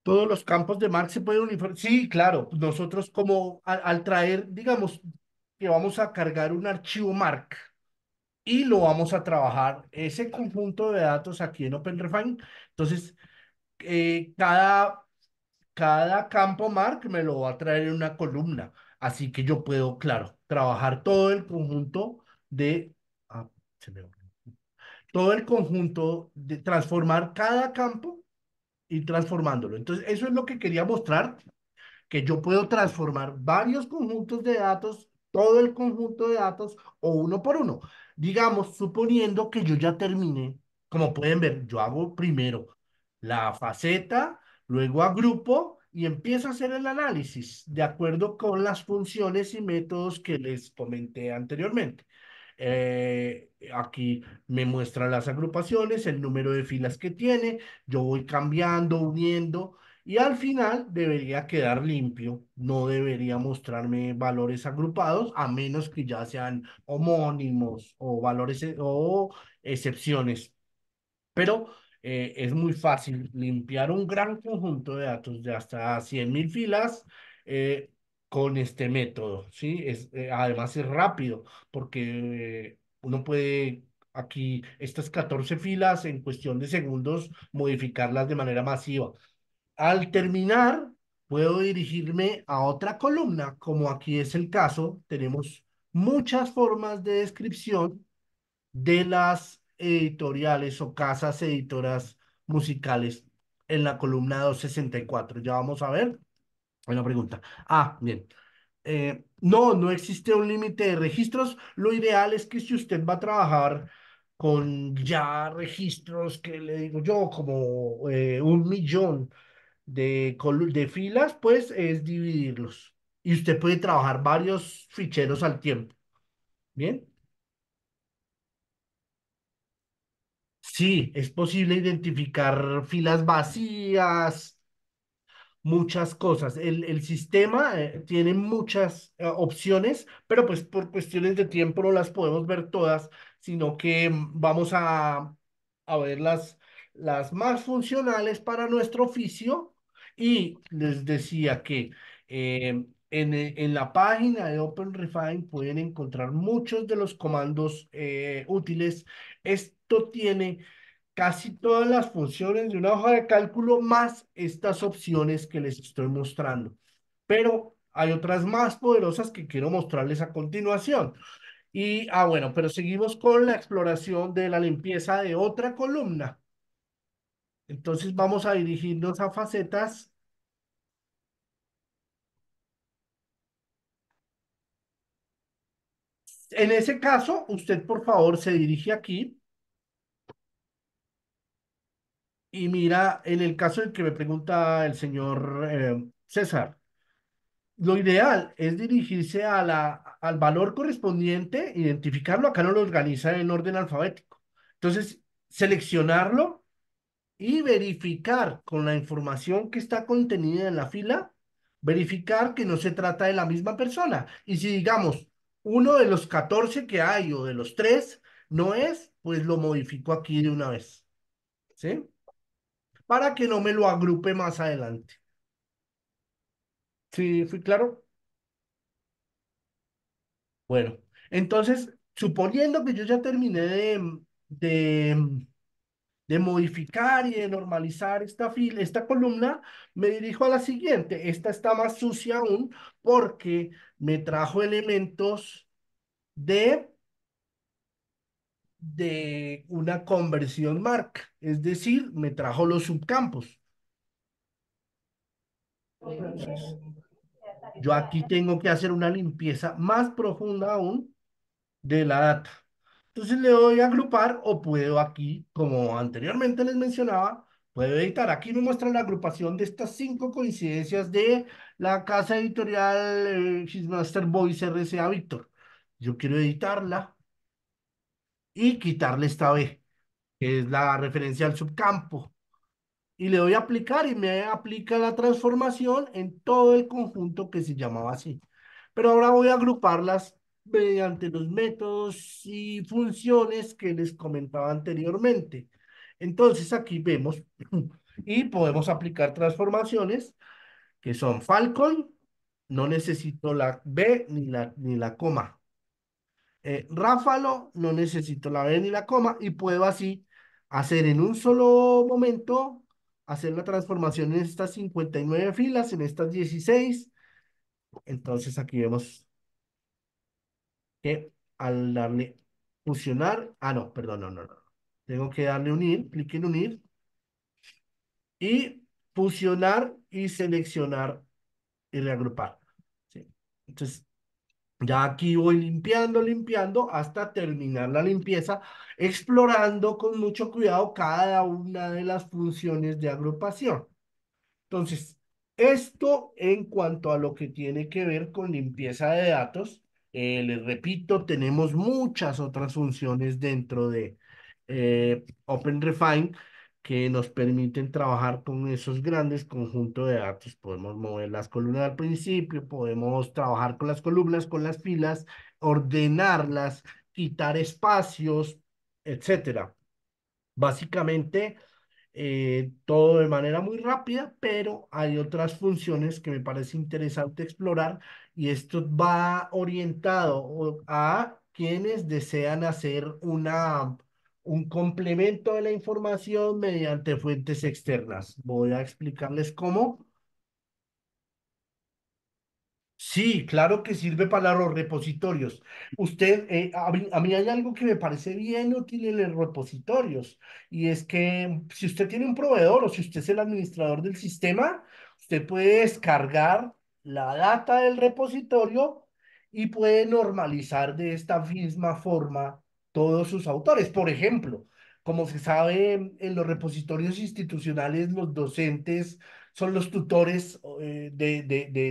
todos los campos de Mark se pueden uniformar. Sí, claro, nosotros como al, traer, digamos, que vamos a cargar un archivo Mark, y lo vamos a trabajar ese conjunto de datos aquí en OpenRefine. Entonces, eh, cada, cada campo mark me lo va a traer en una columna. Así que yo puedo, claro, trabajar todo el conjunto de... Ah, todo el conjunto de transformar cada campo y transformándolo. Entonces, eso es lo que quería mostrar, que yo puedo transformar varios conjuntos de datos todo el conjunto de datos o uno por uno. Digamos, suponiendo que yo ya termine, como pueden ver, yo hago primero la faceta, luego agrupo y empiezo a hacer el análisis de acuerdo con las funciones y métodos que les comenté anteriormente. Eh, aquí me muestra las agrupaciones, el número de filas que tiene, yo voy cambiando, uniendo, y al final debería quedar limpio, no debería mostrarme valores agrupados, a menos que ya sean homónimos o valores eh, o excepciones. Pero eh, es muy fácil limpiar un gran conjunto de datos de hasta 100.000 filas eh, con este método, ¿sí? Es, además es rápido porque uno puede aquí estas 14 filas en cuestión de segundos modificarlas de manera masiva. Al terminar, puedo dirigirme a otra columna, como aquí es el caso, tenemos muchas formas de descripción de las editoriales o casas editoras musicales en la columna 264. Ya vamos a ver una pregunta. Ah, bien. Eh, no, no existe un límite de registros. Lo ideal es que si usted va a trabajar con ya registros que le digo yo, como eh, un millón de, de filas, pues es dividirlos. Y usted puede trabajar varios ficheros al tiempo. ¿Bien? Sí, es posible identificar filas vacías, muchas cosas. El, sistema eh, tiene muchas eh, opciones, pero pues por cuestiones de tiempo no las podemos ver todas, sino que mm, vamos a, a ver las, las más funcionales para nuestro oficio y les decía que eh, eh, en, la página de OpenRefine pueden encontrar muchos de los comandos eh, útiles. Esto tiene casi todas las funciones de una hoja de cálculo más estas opciones que les estoy mostrando. Pero hay otras más poderosas que quiero mostrarles a continuación. Y, ah, bueno, pero seguimos con la exploración de la limpieza de otra columna. Entonces vamos a dirigirnos a facetas. En ese caso, usted por favor se dirige aquí y mira, en el caso en que me pregunta el señor eh, César, lo ideal es dirigirse a la, al valor correspondiente, identificarlo, acá no lo organiza en orden alfabético. Entonces, seleccionarlo y verificar con la información que está contenida en la fila, verificar que no se trata de la misma persona. Y si digamos, uno de los 14 que hay o de los tres no es, pues lo modifico aquí de una vez. ¿Sí? Para que no me lo agrupe más adelante. ¿Sí fui claro? Bueno, entonces, suponiendo que yo ya terminé de de modificar y de normalizar esta, fila, esta columna, me dirijo a la siguiente. Esta está más sucia aún porque me trajo elementos de, de una conversión marca, es decir, me trajo los subcampos. yo aquí tengo que hacer una limpieza más profunda aún de la data. Entonces le doy a agrupar o puedo aquí, como anteriormente les mencionaba, puedo editar. Aquí me muestra la agrupación de estas cinco coincidencias de la casa editorial eh, Master Boys RCA Víctor. Yo quiero editarla y quitarle esta B, que es la referencia al subcampo. Y le doy a aplicar y me aplica la transformación en todo el conjunto que se llamaba así. Pero ahora voy a agruparlas mediante los métodos y funciones que les comentaba anteriormente. Entonces aquí vemos y podemos aplicar transformaciones que son Falcon, no necesito la B ni la, ni la coma. Eh, Ráfalo, no necesito la B ni la coma y puedo así hacer en un solo momento, hacer la transformación en estas 59 filas, en estas 16. Entonces aquí vemos que al darle fusionar, ah, no, perdón, no, no, no. Tengo que darle unir, clic en unir. Y fusionar y seleccionar y agrupar Entonces, ya aquí voy limpiando, limpiando hasta terminar la limpieza, explorando con mucho cuidado cada una de las funciones de agrupación. Entonces, esto en cuanto a lo que tiene que ver con limpieza de datos. Eh, les repito, tenemos muchas otras funciones dentro de eh, OpenRefine que nos permiten trabajar con esos grandes conjuntos de datos. Podemos mover las columnas al principio, podemos trabajar con las columnas, con las filas, ordenarlas, quitar espacios, etcétera. Básicamente, eh, todo de manera muy rápida, pero hay otras funciones que me parece interesante explorar y esto va orientado a quienes desean hacer una, un complemento de la información mediante fuentes externas. Voy a explicarles cómo. Sí, claro que sirve para los repositorios. Usted, eh, a mí hay algo que me parece bien útil en los repositorios y es que si usted tiene un proveedor o si usted es el administrador del sistema, usted puede descargar la data del repositorio y puede normalizar de esta misma forma todos sus autores. Por ejemplo, como se sabe en los repositorios institucionales, los docentes son los tutores eh, de,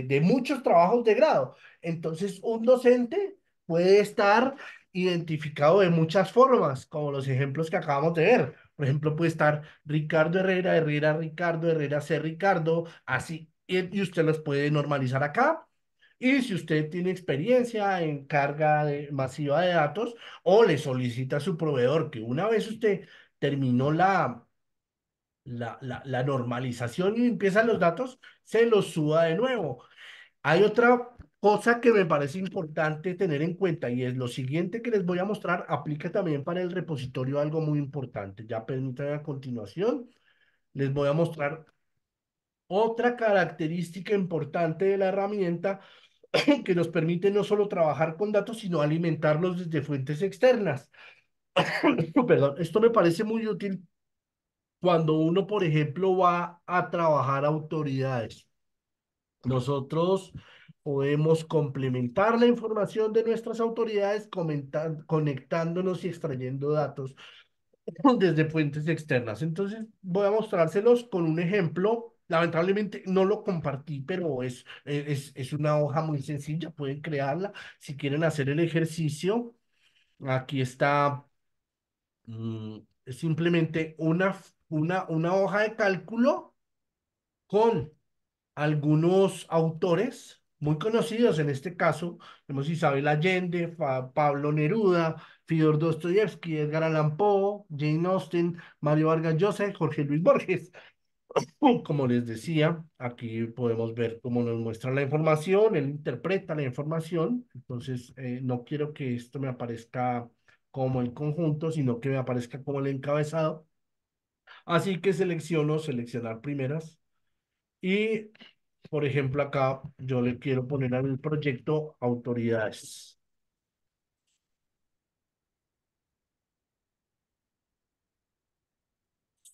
de, muchos trabajos de grado. Entonces, un docente puede estar identificado de muchas formas, como los ejemplos que acabamos de ver. Por ejemplo, puede estar Ricardo Herrera, Herrera Ricardo, Herrera C. Ricardo, así, y, usted los puede normalizar acá. Y si usted tiene experiencia en carga masiva de datos o le solicita a su proveedor que una vez usted terminó la, la, normalización y empiezan los datos, se los suba de nuevo. Hay otra cosa que me parece importante tener en cuenta y es lo siguiente que les voy a mostrar, aplica también para el repositorio algo muy importante. Ya permítanme a continuación, les voy a mostrar otra característica importante de la herramienta que nos permite no solo trabajar con datos, sino alimentarlos desde fuentes externas. Perdón, esto me parece muy útil cuando uno, por ejemplo, va a trabajar autoridades, nosotros podemos complementar la información de nuestras autoridades conectándonos y extrayendo datos desde fuentes externas. Entonces, voy a mostrárselos con un ejemplo. Lamentablemente no lo compartí, pero es, e-, es, es una hoja muy sencilla, pueden crearla si quieren hacer el ejercicio. Aquí está mm, simplemente una una, hoja de cálculo con algunos autores muy conocidos, en este caso, tenemos Isabel Allende, Pablo Neruda, Fyodor Dostoyevsky, Edgar Allan Poe, Jane Austen, Mario Vargas Llosa, Jorge Luis Borges. Como les decía, aquí podemos ver cómo nos muestra la información, él interpreta la información, entonces eh, no quiero que esto me aparezca como el conjunto, sino que me aparezca como el encabezado Así que selecciono seleccionar primeras y, por ejemplo, acá yo le quiero poner al proyecto autoridades.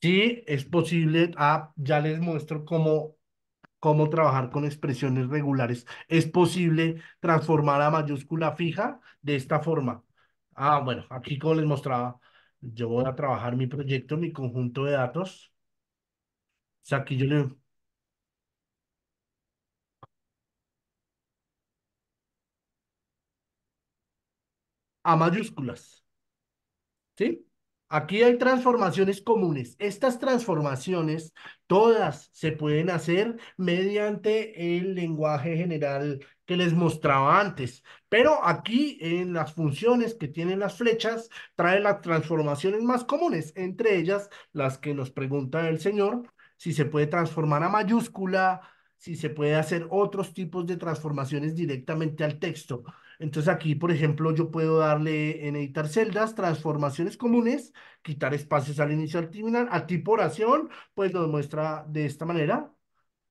Sí, es posible. Ah, ya les muestro cómo, cómo trabajar con expresiones regulares. Es posible transformar a mayúscula fija de esta forma. Ah, bueno, aquí como les mostraba, yo voy a trabajar mi proyecto, mi conjunto de datos. O sea, aquí yo le... A mayúsculas. ¿Sí? Aquí hay transformaciones comunes. Estas transformaciones todas se pueden hacer mediante el lenguaje general que les mostraba antes. Pero aquí en las funciones que tienen las flechas trae las transformaciones más comunes, entre ellas las que nos pregunta el señor, si se puede transformar a mayúscula, si se puede hacer otros tipos de transformaciones directamente al texto. Entonces aquí, por ejemplo, yo puedo darle en editar celdas, transformaciones comunes, quitar espacios al inicio al terminal, a tipo oración, pues nos muestra de esta manera,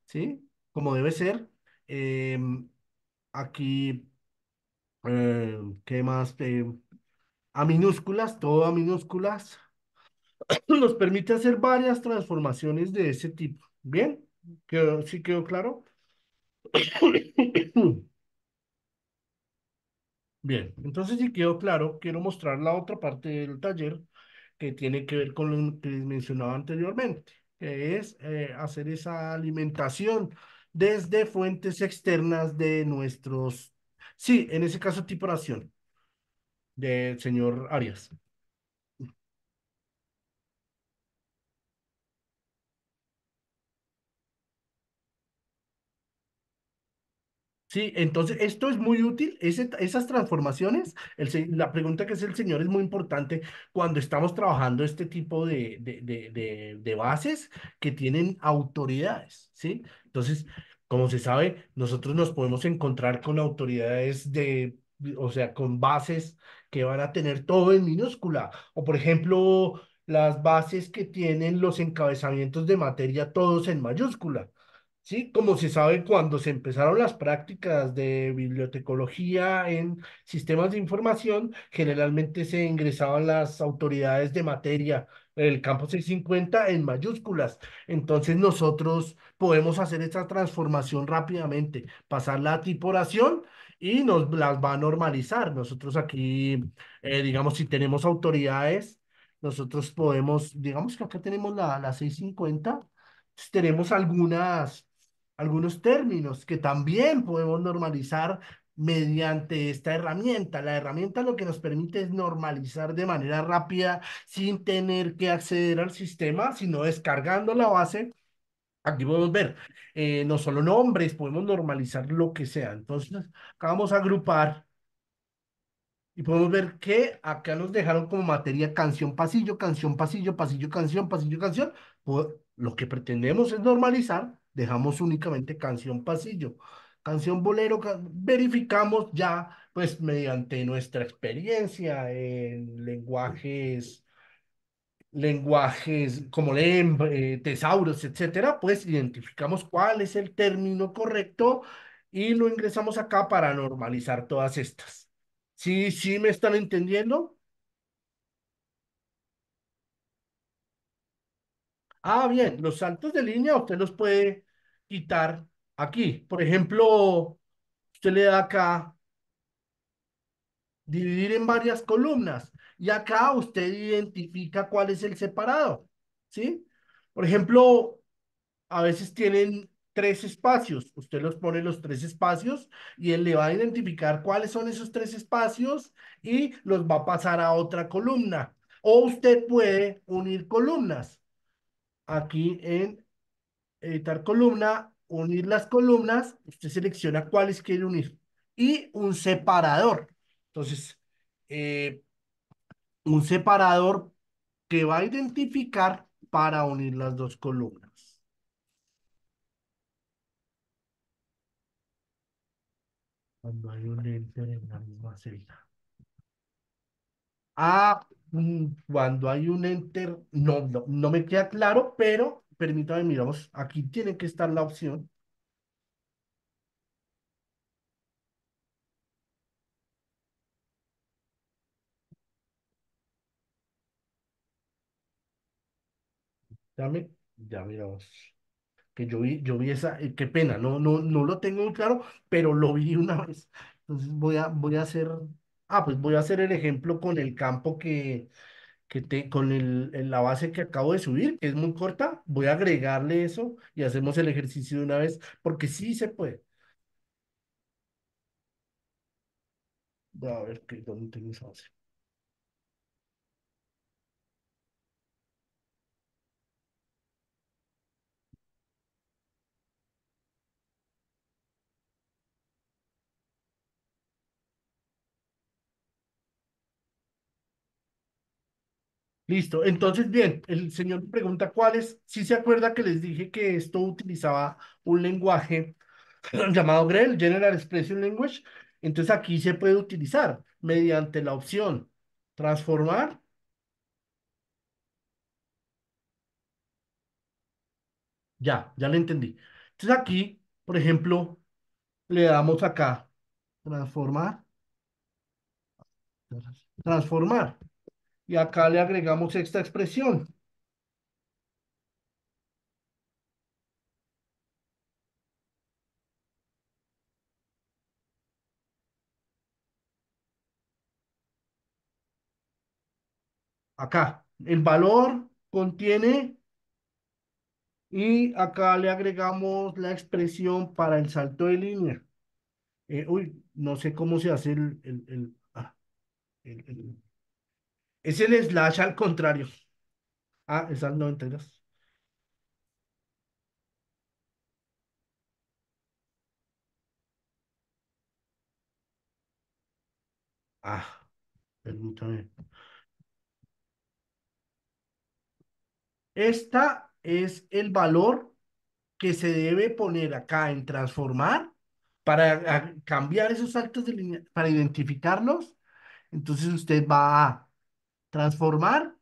¿sí? Como debe ser. Em, aquí, eh, ¿qué más? Em, a minúsculas, todo a minúsculas. Nos permite hacer varias transformaciones de ese tipo. ¿Bien? ¿Quedó, ¿Sí quedó claro? Bien, entonces si quedó claro, quiero mostrar la otra parte del taller que tiene que ver con lo que les mencionaba anteriormente, que es eh, hacer esa alimentación desde fuentes externas de nuestros, sí, en ese caso tipo oración, del señor Arias. Sí, entonces esto es muy útil, esas transformaciones, la pregunta que hace el señor es muy importante cuando estamos trabajando este tipo de, de, bases que tienen autoridades, ¿sí? Entonces, como se sabe, nosotros nos podemos encontrar con autoridades de, o sea, con bases que van a tener todo en minúscula, o por ejemplo, las bases que tienen los encabezamientos de materia todos en mayúscula. ¿sí? Como se sabe, cuando se empezaron las prácticas de bibliotecología en sistemas de información, generalmente se ingresaban las autoridades de materia el campo 650 en mayúsculas. Entonces nosotros podemos hacer esta transformación rápidamente, pasar la tiporación y nos las va a normalizar. Nosotros aquí, eh, digamos, si tenemos autoridades, nosotros podemos, digamos que acá tenemos la, la 650, pues, tenemos algunas algunos términos que también podemos normalizar mediante esta herramienta. La herramienta lo que nos permite es normalizar de manera rápida sin tener que acceder al sistema, sino descargando la base. Aquí podemos ver, eh, no solo nombres, podemos normalizar lo que sea. Entonces, acá vamos a agrupar y podemos ver que acá nos dejaron como materia canción, pasillo, canción, pasillo, pasillo, canción, pasillo, canción. Pues, lo que pretendemos es normalizar dejamos únicamente canción pasillo. Canción bolero, verificamos ya, pues mediante nuestra experiencia en lenguajes, lenguajes como leen, eh, tesauros, etcétera, pues identificamos cuál es el término correcto y lo ingresamos acá para normalizar todas estas. ¿Sí, sí me están entendiendo? Ah, bien, los saltos de línea usted los puede quitar aquí. Por ejemplo, usted le da acá dividir en varias columnas y acá usted identifica cuál es el separado, ¿sí? Por ejemplo, a veces tienen tres espacios, usted los pone los tres espacios y él le va a identificar cuáles son esos tres espacios y los va a pasar a otra columna. O usted puede unir columnas aquí en editar columna, unir las columnas, usted selecciona cuáles quiere unir y un separador. Entonces, eh, un separador que va a identificar para unir las dos columnas. Cuando hay un enter en la misma celda. Ah, mm, cuando hay un enter, no, no me queda claro, pero permítame, miramos, aquí tiene que estar la opción. Dame, ya miramos. Que yo vi, yo vi esa, eh, qué pena, no, no, no lo tengo muy claro, pero lo vi una vez. Entonces voy a, voy a hacer, ah, pues voy a hacer el ejemplo con el campo que, te, con la base que acabo de subir, que es muy corta, voy a agregarle eso y hacemos el ejercicio de una vez, porque sí se puede. voy A ver, ¿dónde tengo esa base? Listo. Entonces, bien, el señor me pregunta cuál es. Si se acuerda que les dije que esto utilizaba un lenguaje llamado GREL, General Expression Language. Entonces aquí se puede utilizar mediante la opción transformar Ya, ya lo entendí. Entonces aquí, por ejemplo, le damos acá, transformar, transformar. Y acá le agregamos esta expresión. Acá, el valor contiene y acá le agregamos la expresión para el salto de línea. Eh, uy, no sé cómo se hace el, el ah, es el slash al contrario. Ah, es al 92. Ah, permítame. Esta es el valor que se debe poner acá en transformar para cambiar esos actos de línea, para identificarlos. Entonces usted va a transformar,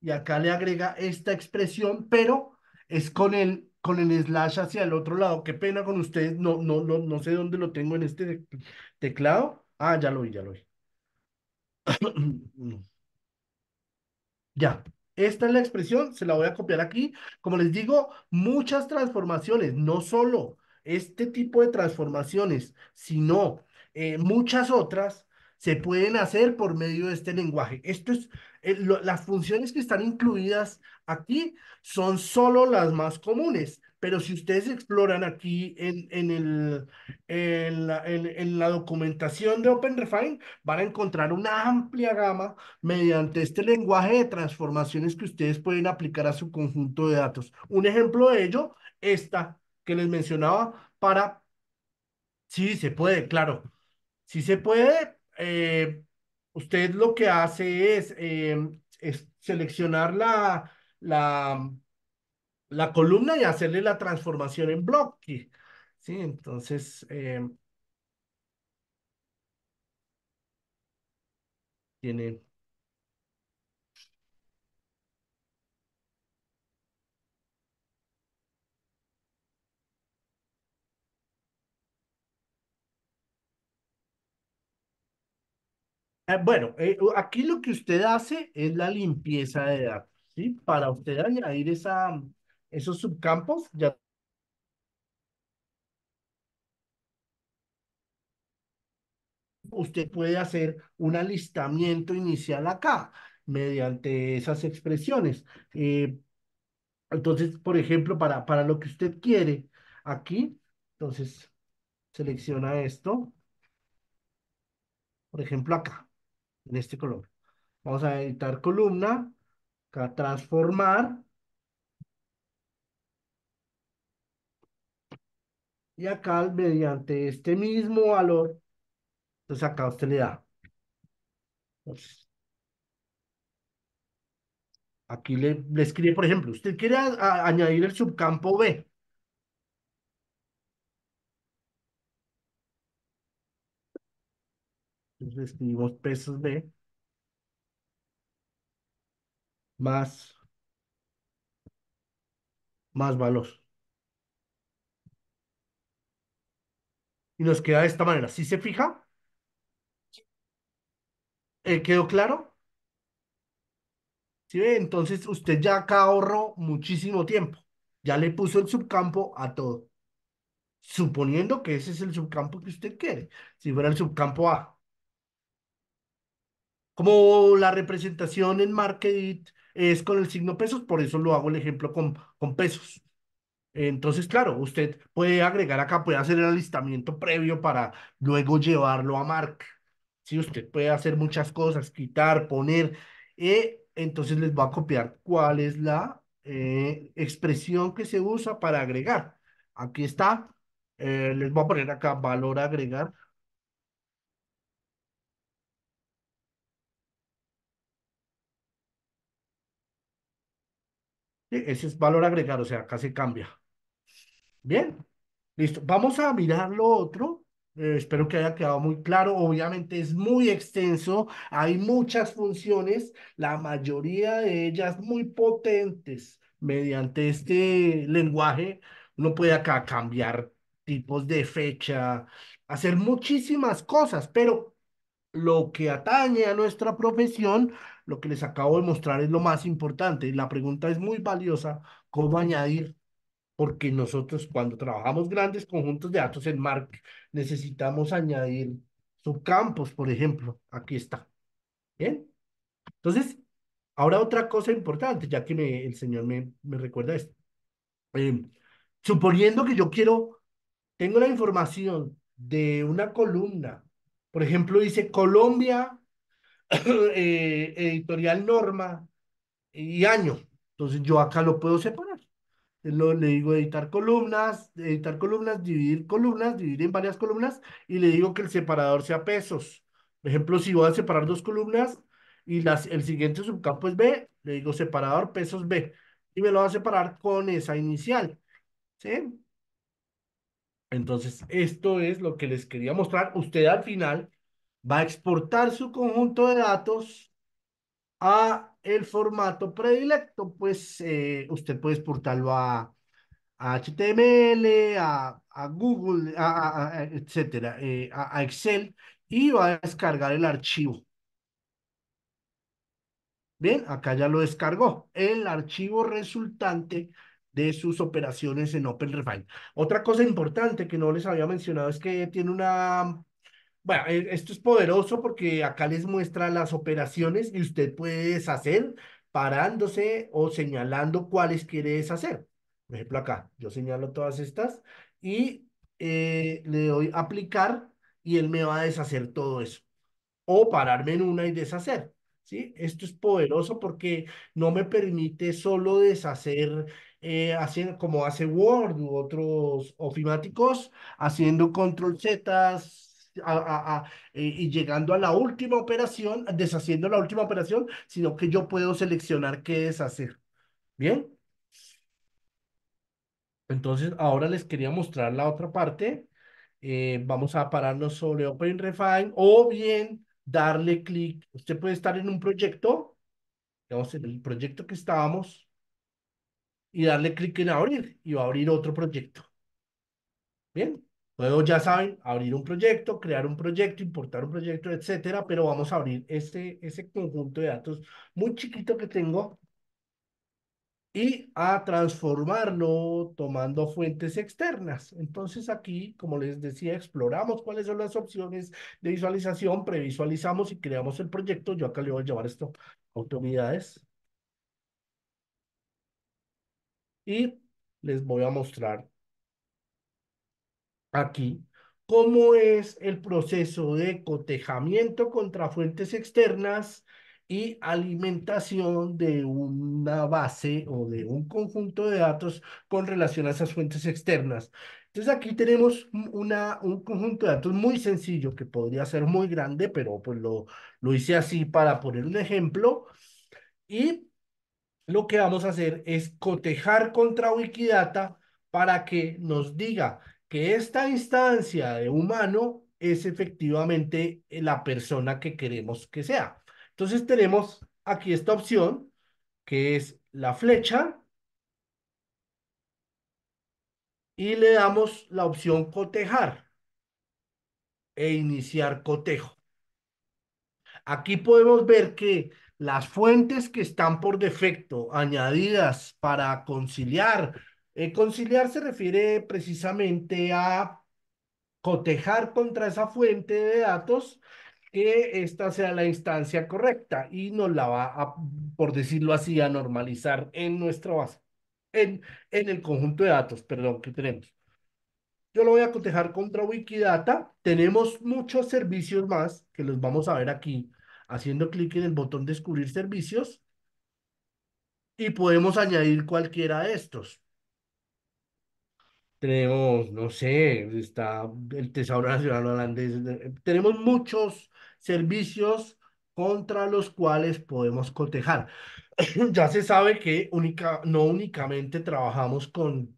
y acá le agrega esta expresión, pero es con el, con el slash hacia el otro lado. Qué pena con ustedes, no, no, no, no sé dónde lo tengo en este teclado. Ah, ya lo vi, ya lo vi. ya, esta es la expresión, se la voy a copiar aquí. Como les digo, muchas transformaciones, no solo este tipo de transformaciones, sino eh, muchas otras se pueden hacer por medio de este lenguaje. Esto es, eh, las funciones que están incluidas aquí son solo las más comunes, pero si ustedes exploran aquí en, en, el, la, en, en la documentación de OpenRefine, van a encontrar una amplia gama mediante este lenguaje de transformaciones que ustedes pueden aplicar a su conjunto de datos. Un ejemplo de ello, esta que les mencionaba para... Sí, se puede, claro. Sí se puede, eh, usted lo que hace em, es, seleccionar la, la, la, columna y hacerle la transformación en bloque. ¿sí? Entonces, em, tiene Ah, bueno, eh, aquí lo que usted hace es la limpieza de datos, ¿sí? Para usted añadir esa, esos subcampos, ya usted puede hacer un alistamiento inicial acá mediante esas expresiones. Eh, entonces, por ejemplo, para, para lo que usted quiere aquí, entonces selecciona esto, por ejemplo acá en este color. Vamos a editar columna, acá transformar. Y acá mediante este mismo valor, entonces pues acá usted le da. aquí le, escribe, por ejemplo, usted quiere añadir el subcampo B. Entonces escribimos pesos B más, más valor. Y nos queda de esta manera. si se fija? Eh, ¿Quedó claro? Entonces usted ya acá ahorró muchísimo tiempo. Ya le puso el subcampo a todo. Suponiendo que ese es el subcampo que usted quiere. Si fuera el subcampo A. Como la representación en Market es con el signo pesos, por eso lo hago el ejemplo con, con pesos. Entonces, claro, usted puede agregar acá, puede hacer el alistamiento previo para luego llevarlo a Mark. Si usted puede hacer muchas cosas, quitar, poner, eh, entonces les voy a copiar cuál es la eh, expresión que se usa para agregar. Aquí está, eh, les voy a poner acá valor agregar E, ese es valor agregado, o sea, acá se cambia. Bien, listo. Vamos a mirar lo otro. Eh, espero que haya quedado muy claro. Obviamente es muy extenso, hay muchas funciones, la mayoría de ellas muy potentes. Mediante este lenguaje, uno puede acá cambiar tipos de fecha, hacer muchísimas cosas, pero lo que atañe a nuestra profesión, lo que les acabo de mostrar es lo más importante. La pregunta es muy valiosa, ¿cómo añadir? Porque nosotros cuando trabajamos grandes conjuntos de datos en MARC, necesitamos añadir subcampos, por ejemplo. Aquí está. ¿Bien? Entonces, ahora otra cosa importante, ya que el señor me, recuerda esto. Em, suponiendo que yo quiero, tengo la información de una columna por ejemplo, dice Colombia, eh, editorial Norma y año. Entonces yo acá lo puedo separar. le digo editar columnas, editar columnas, dividir columnas, dividir en varias columnas y le digo que el separador sea pesos. Por ejemplo, si voy a separar dos columnas y las, el siguiente subcampo es B, le digo separador pesos B y me lo va a separar con esa inicial. ¿Sí? Entonces, esto es lo que les quería mostrar. Usted al final va a exportar su conjunto de datos a el formato predilecto. Pues eh, usted puede exportarlo a, HTML, a, Google, a, etcétera, eh, a Excel y va a descargar el archivo. Bien, acá ya lo descargó. El archivo resultante de sus operaciones en OpenRefine. Otra cosa importante que no les había mencionado es que tiene una... Bueno, e-, esto es poderoso porque acá les muestra las operaciones y usted puede deshacer parándose o señalando cuáles quiere deshacer. Por ejemplo, acá yo señalo todas estas y eh, le doy aplicar y él me va a deshacer todo eso. O pararme en una y deshacer. ¿sí? Esto es poderoso porque no me permite solo deshacer eh, haciendo, como hace Word u otros ofimáticos, haciendo control Z, eh, y llegando a la última operación, deshaciendo la última operación, sino que yo puedo seleccionar qué deshacer. ¿Bien? Entonces, ahora les quería mostrar la otra parte. Eh, vamos a pararnos sobre OpenRefine o bien darle clic. Usted puede estar en un proyecto, vamos en el proyecto que estábamos, y darle clic en abrir y va a abrir otro proyecto. Bien, luego ya saben, abrir un proyecto, crear un proyecto, importar un proyecto, etcétera, pero vamos a abrir este, ese conjunto de datos muy chiquito que tengo y a transformarlo tomando fuentes externas. Entonces aquí, como les decía, exploramos cuáles son las opciones de visualización, previsualizamos y creamos el proyecto. Yo acá le voy a llevar esto a autoridades Y les voy a mostrar aquí cómo es el proceso de cotejamiento contra fuentes externas y alimentación de una base o de un conjunto de datos con relación a esas fuentes externas. Entonces aquí tenemos una, un conjunto de datos muy sencillo que podría ser muy grande, pero pues lo, lo hice así para poner un ejemplo. Y lo que vamos a hacer es cotejar contra Wikidata para que nos diga que esta instancia de humano es efectivamente eh, la persona que queremos que sea. Entonces tenemos aquí esta opción que es la flecha y le damos la opción cotejar e iniciar cotejo. Aquí podemos ver que las fuentes que están por defecto añadidas para conciliar. Eh, conciliar se refiere precisamente a cotejar contra esa fuente de datos que esta sea la instancia correcta y nos la va a, por decirlo así, a normalizar en nuestra base, en, en el conjunto de datos, perdón, que tenemos. Yo lo voy a cotejar contra Wikidata. Tenemos muchos servicios más que los vamos a ver aquí haciendo clic en el botón descubrir servicios y podemos añadir cualquiera de estos. Tenemos, no sé, está el Tesoro Nacional Holandés. Tenemos muchos servicios contra los cuales podemos cotejar. ya se sabe que única, no únicamente trabajamos con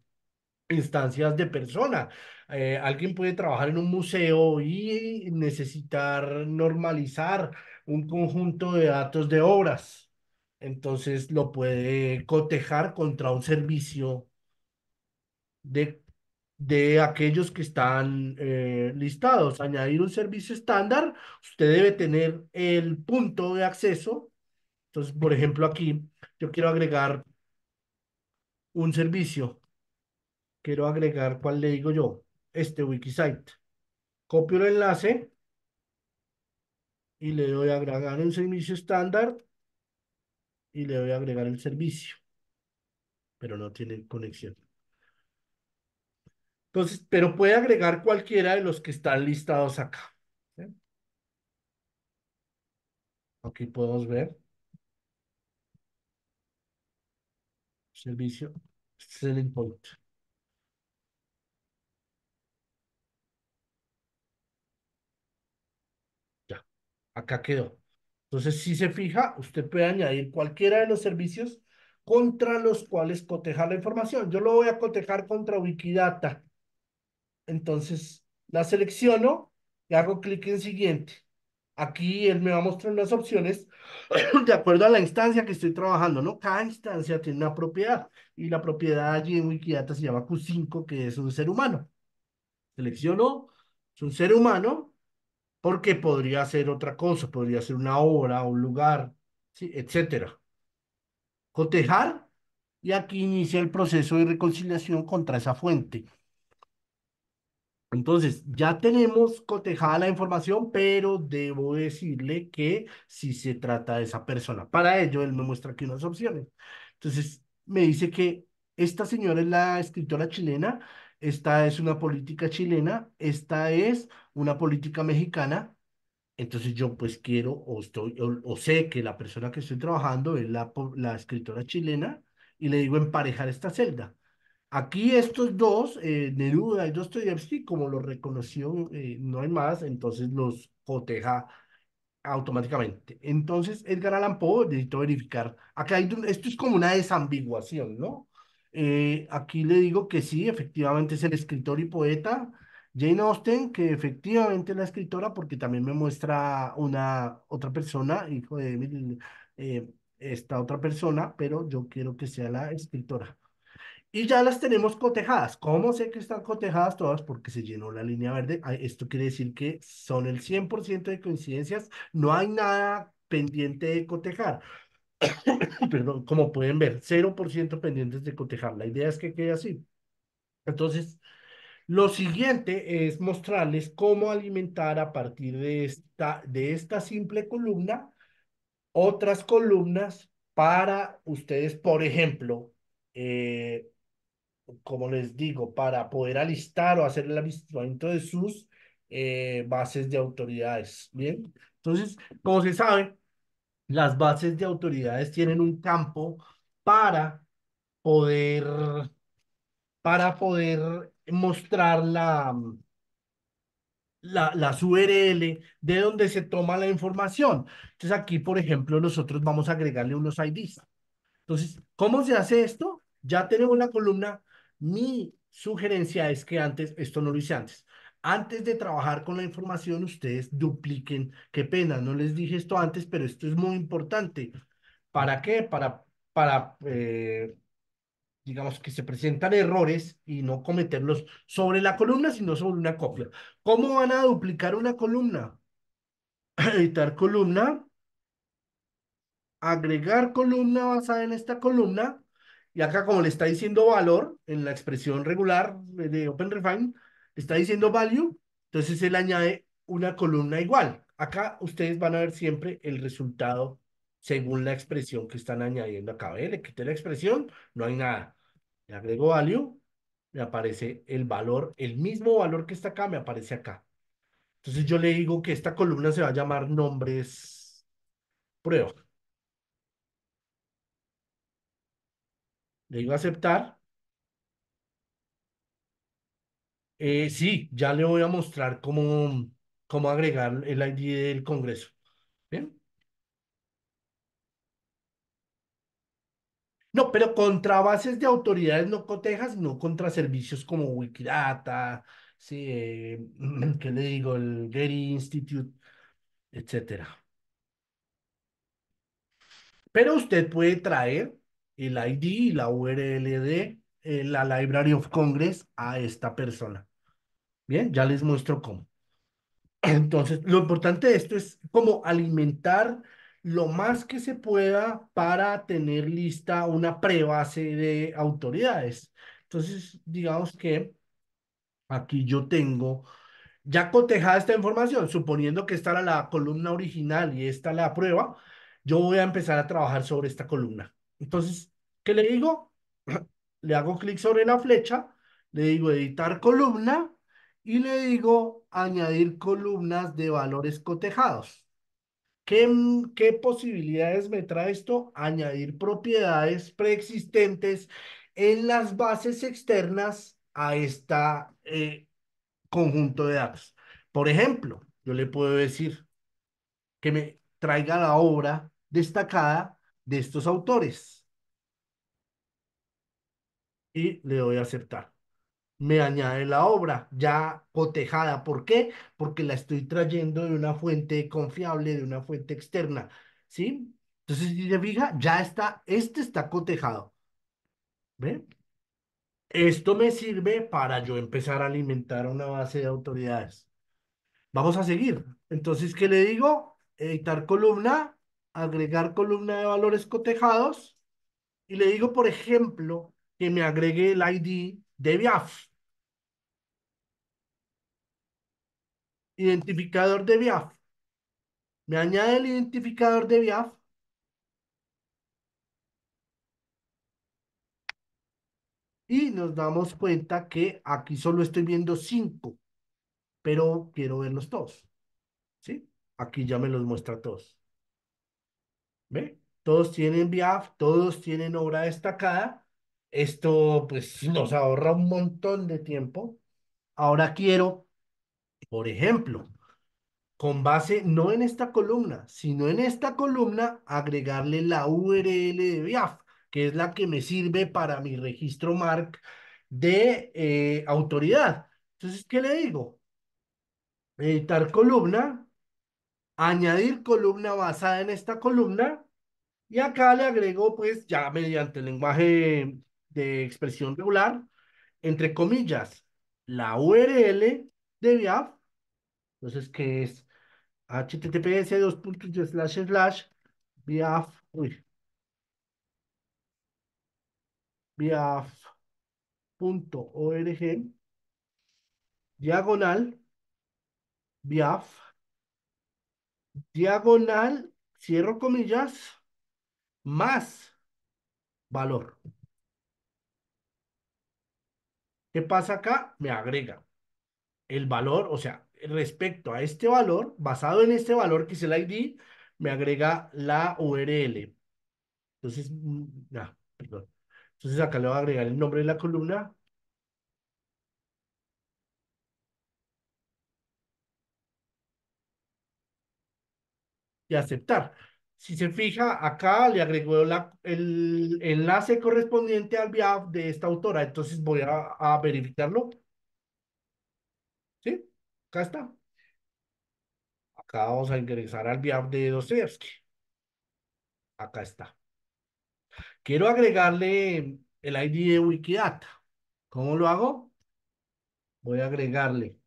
instancias de persona. Eh, alguien puede trabajar en un museo y necesitar normalizar un conjunto de datos de obras. Entonces lo puede cotejar contra un servicio de, de aquellos que están eh, listados. Añadir un servicio estándar, usted debe tener el punto de acceso. Entonces, por ejemplo, aquí yo quiero agregar un servicio. Quiero agregar, ¿cuál le digo yo? Este wikisite Copio el enlace y le doy a agregar el servicio estándar y le doy a agregar el servicio, pero no tiene conexión. Entonces, pero puede agregar cualquiera de los que están listados acá. Aquí podemos ver. Servicio Selling este Point. Acá quedó. Entonces, si se fija, usted puede añadir cualquiera de los servicios contra los cuales cotejar la información. Yo lo voy a cotejar contra Wikidata. Entonces, la selecciono y hago clic en siguiente. Aquí él me va a mostrar unas opciones de acuerdo a la instancia que estoy trabajando, ¿no? Cada instancia tiene una propiedad y la propiedad allí en Wikidata se llama Q5, que es un ser humano. Selecciono, es un ser humano, porque podría ser otra cosa, podría ser una obra, un lugar, ¿sí? etcétera. Cotejar, y aquí inicia el proceso de reconciliación contra esa fuente. Entonces, ya tenemos cotejada la información, pero debo decirle que si se trata de esa persona. Para ello, él me muestra aquí unas opciones. Entonces, me dice que esta señora es la escritora chilena esta es una política chilena, esta es una política mexicana, entonces yo pues quiero o, estoy, o, sé que la persona que estoy trabajando es la, la escritora chilena y le digo emparejar esta celda. Aquí estos dos, eh, Neruda y Dostoyevsky, como lo reconoció, eh, no hay más, entonces los coteja automáticamente. Entonces, Edgar Allan Poe verificar. Acá hay, esto es como una desambiguación, ¿no? Eh, aquí le digo que sí, efectivamente es el escritor y poeta Jane Austen, que efectivamente es la escritora, porque también me muestra una otra persona, hijo de eh, esta otra persona, pero yo quiero que sea la escritora. Y ya las tenemos cotejadas. ¿Cómo sé que están cotejadas todas? Porque se llenó la línea verde. Ah, esto quiere decir que son el 100% de coincidencias. No hay nada pendiente de cotejar. perdón, como pueden ver, 0% pendientes de cotejar. La idea es que quede así. Entonces, lo siguiente es mostrarles cómo alimentar a partir de esta, de esta simple columna otras columnas para ustedes, por ejemplo, eh, como les digo, para poder alistar o hacer el alistamiento de sus eh, bases de autoridades. Bien, entonces, como se sabe, las bases de autoridades tienen un campo para poder, para poder mostrar la, la, las URL de donde se toma la información. Entonces aquí, por ejemplo, nosotros vamos a agregarle unos IDs. Entonces, ¿cómo se hace esto? Ya tenemos la columna. Mi sugerencia es que antes, esto no lo hice antes, antes de trabajar con la información, ustedes dupliquen. Qué pena, no les dije esto antes, pero esto es muy importante. ¿Para qué? Para, para eh, digamos, que se presentan errores y no cometerlos sobre la columna, sino sobre una copia. ¿Cómo van a duplicar una columna? Editar columna, agregar columna basada en esta columna, y acá como le está diciendo valor en la expresión regular de OpenRefine, está diciendo value, entonces él añade una columna igual. Acá ustedes van a ver siempre el resultado según la expresión que están añadiendo acá. Le quité la expresión, no hay nada. Le agrego value, me aparece el valor, el mismo valor que está acá, me aparece acá. Entonces yo le digo que esta columna se va a llamar nombres prueba. Le digo aceptar. Eh, sí, ya le voy a mostrar cómo, cómo agregar el ID del Congreso. ¿Bien? No, pero contra bases de autoridades no cotejas, no contra servicios como Wikidata, sí, eh, le digo? El Getty Institute, etcétera. Pero usted puede traer el ID y la URL de eh, la Library of Congress a esta persona. Bien, ya les muestro cómo. Entonces, lo importante de esto es como alimentar lo más que se pueda para tener lista una prebase de autoridades. Entonces, digamos que aquí yo tengo ya cotejada esta información, suponiendo que esta era la columna original y esta la prueba, yo voy a empezar a trabajar sobre esta columna. Entonces, ¿qué le digo? Le hago clic sobre la flecha, le digo editar columna y le digo añadir columnas de valores cotejados. ¿Qué, posibilidades me trae esto? Añadir propiedades preexistentes en las bases externas a este conjunto de datos. Por ejemplo, yo le puedo decir que me traiga la obra destacada de estos autores. Y le doy a aceptar me añade la obra ya cotejada. ¿Por qué? Porque la estoy trayendo de una fuente confiable, de una fuente externa, ¿sí? Entonces, si te ya está, este está cotejado. ¿Ve? Esto me sirve para yo empezar a alimentar una base de autoridades. Vamos a seguir. Entonces, ¿qué le digo? Editar columna, agregar columna de valores cotejados. Y le digo, por ejemplo, que me agregue el ID de BIAF. Identificador de BIAF. Me añade el identificador de BIAF. Y nos damos cuenta que aquí solo estoy viendo cinco, pero quiero verlos todos. ¿Sí? Aquí ya me los muestra todos. ¿Ve? Todos tienen BIAF, todos tienen obra destacada esto pues nos ahorra un montón de tiempo. Ahora quiero, por ejemplo, con base no en esta columna, sino en esta columna, agregarle la URL de BIAF, que es la que me sirve para mi registro MARC de eh, autoridad. Entonces, ¿qué le digo? Editar columna, añadir columna basada en esta columna, y acá le agrego, pues, ya mediante el lenguaje de expresión regular, entre comillas, la URL de VIAF, entonces que es https dos slash slash viaf uy, viaf.org diagonal viaf diagonal cierro comillas más valor ¿Qué pasa acá? Me agrega el valor, o sea, respecto a este valor, basado en este valor que es el ID, me agrega la URL. Entonces, mm, perdón. Entonces acá le voy a agregar el nombre de la columna. Y aceptar. Si se fija, acá le agregó el enlace correspondiente al VIAF de esta autora. Entonces voy a, verificarlo. ¿Sí? Acá está. Acá vamos a ingresar al VIAF de Dostoyevsky. Acá está. Quiero agregarle el ID de Wikidata. ¿Cómo lo hago? Voy a agregarle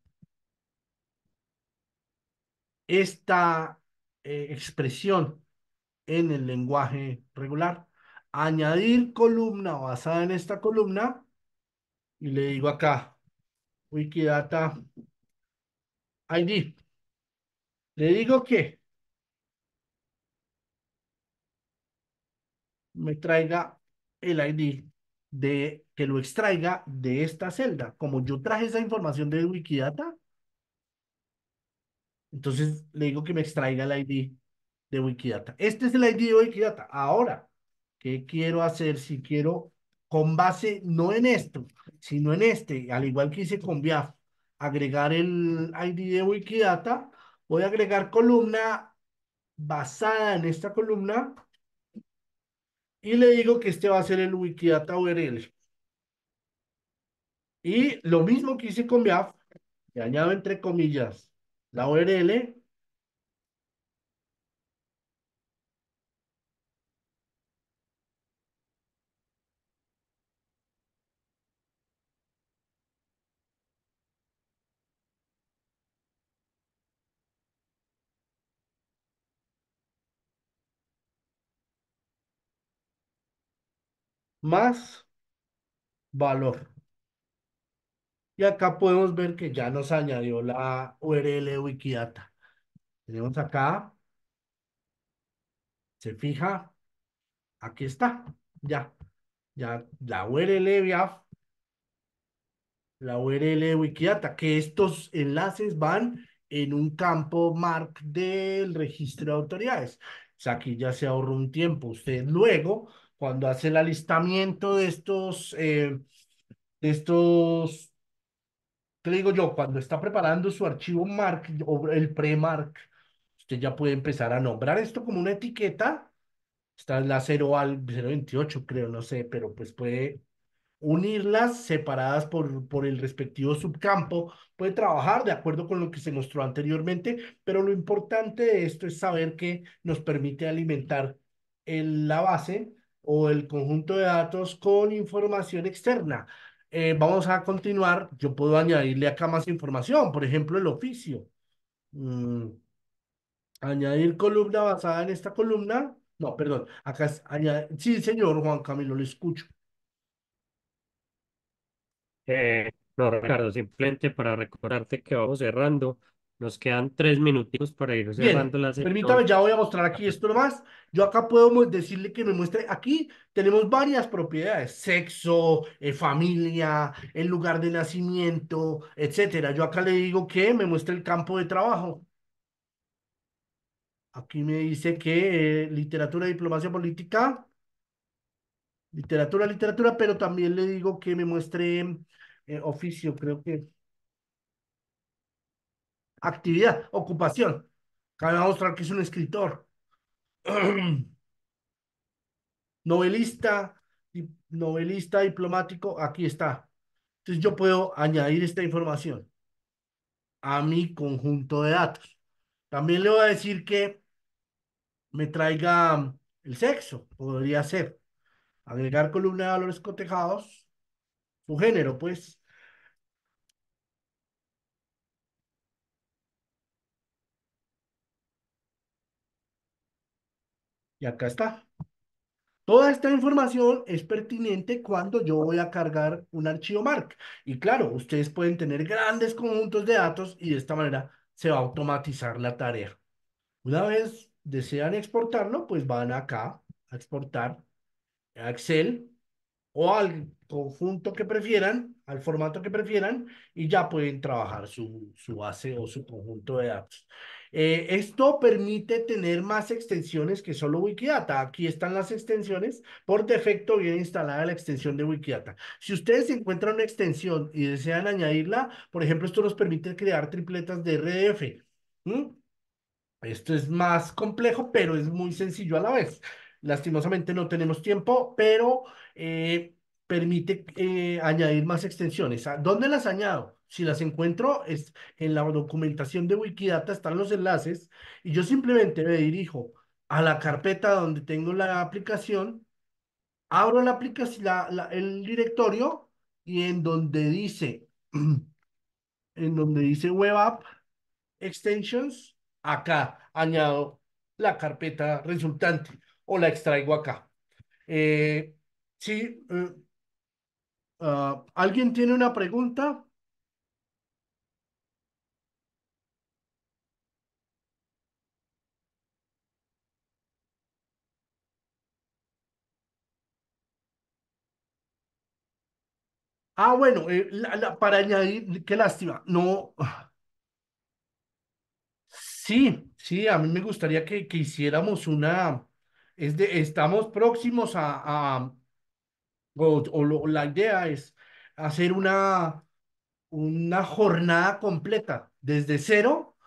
esta eh, expresión en el lenguaje regular. Añadir columna basada en esta columna y le digo acá, Wikidata ID. Le digo que me traiga el ID de que lo extraiga de esta celda. Como yo traje esa información de Wikidata, entonces le digo que me extraiga el ID de Wikidata. Este es el ID de Wikidata. Ahora, ¿qué quiero hacer si quiero con base no en esto, sino en este, al igual que hice con VIAF, agregar el ID de Wikidata, voy a agregar columna basada en esta columna y le digo que este va a ser el Wikidata URL. Y lo mismo que hice con BIAF, le añado entre comillas la URL más valor. Y acá podemos ver que ya nos añadió la URL Wikidata. Tenemos acá. Se fija. Aquí está. Ya. Ya la URL VIAF. La URL Wikidata. Que estos enlaces van en un campo MARC del registro de autoridades. O sea, aquí ya se ahorra un tiempo. Usted luego cuando hace el alistamiento de estos, eh, de estos, ¿qué le digo yo? Cuando está preparando su archivo MARC o el pre-MARC, usted ya puede empezar a nombrar esto como una etiqueta. Está en la 0 al 028, creo, no sé, pero pues puede unirlas separadas por, por el respectivo subcampo, puede trabajar de acuerdo con lo que se mostró anteriormente, pero lo importante de esto es saber que nos permite alimentar en la base o el conjunto de datos con información externa. Eh, vamos a continuar, yo puedo añadirle acá más información, por ejemplo, el oficio. Mm, añadir columna basada en esta columna. No, perdón, acá es Sí, señor Juan Camilo, lo escucho. Eh, no, Ricardo, simplemente para recordarte que vamos cerrando. Nos quedan tres minutitos para ir cerrando Permítame, ya voy a mostrar aquí esto nomás. Yo acá puedo decirle que me muestre. Aquí tenemos varias propiedades: sexo, eh, familia, el lugar de nacimiento, etcétera. Yo acá le digo que me muestre el campo de trabajo. Aquí me dice que eh, literatura, diplomacia política. Literatura, literatura, pero también le digo que me muestre eh, oficio, creo que actividad, ocupación. a mostrar que es un escritor, novelista, novelista diplomático, aquí está. Entonces yo puedo añadir esta información a mi conjunto de datos. También le voy a decir que me traiga mm, el sexo, podría ser. Agregar columna de valores cotejados, su género, pues. Y acá está. Toda esta información es pertinente cuando yo voy a cargar un archivo MARC. Y claro, ustedes pueden tener grandes conjuntos de datos y de esta manera se va a automatizar la tarea. Una vez desean exportarlo, pues van acá a exportar a Excel o al conjunto que prefieran, al formato que prefieran, y ya pueden trabajar su, su base o su conjunto de datos. Eh, esto permite tener más extensiones que solo Wikidata. Aquí están las extensiones. Por defecto viene instalada la extensión de Wikidata. Si ustedes encuentran una extensión y desean añadirla, por ejemplo, esto nos permite crear tripletas de RDF. Esto es más complejo, pero es muy sencillo a la vez. Lastimosamente no tenemos tiempo, pero eh, permite eh, añadir más extensiones. ¿Dónde las añado? si las encuentro, es, en la documentación de Wikidata están los enlaces y yo simplemente me dirijo a la carpeta donde tengo la aplicación, abro la aplicación, la, el directorio y en donde dice, en donde dice Web App Extensions, acá añado la carpeta resultante o la extraigo acá. Eh, sí, eh, ah, ¿alguien tiene una pregunta? Ah, bueno, eh, para añadir, qué lástima. No, sí, sí, a mí me gustaría que, hiciéramos una, es de, estamos próximos a, o, o la idea es hacer una, una jornada completa, desde cero,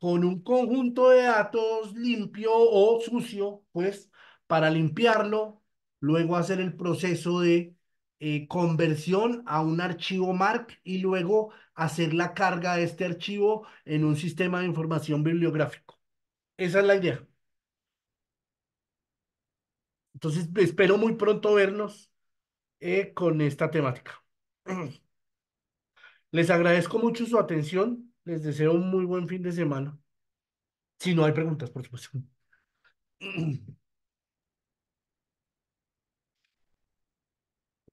con un conjunto de datos limpio o sucio, pues, para limpiarlo, luego hacer el proceso de... Eh, conversión a un archivo MARC y luego hacer la carga de este archivo en un sistema de información bibliográfico. Esa es la idea. Entonces, espero muy pronto vernos eh, con esta temática. Les agradezco mucho su atención. Les deseo un muy buen fin de semana. Si no hay preguntas, por supuesto.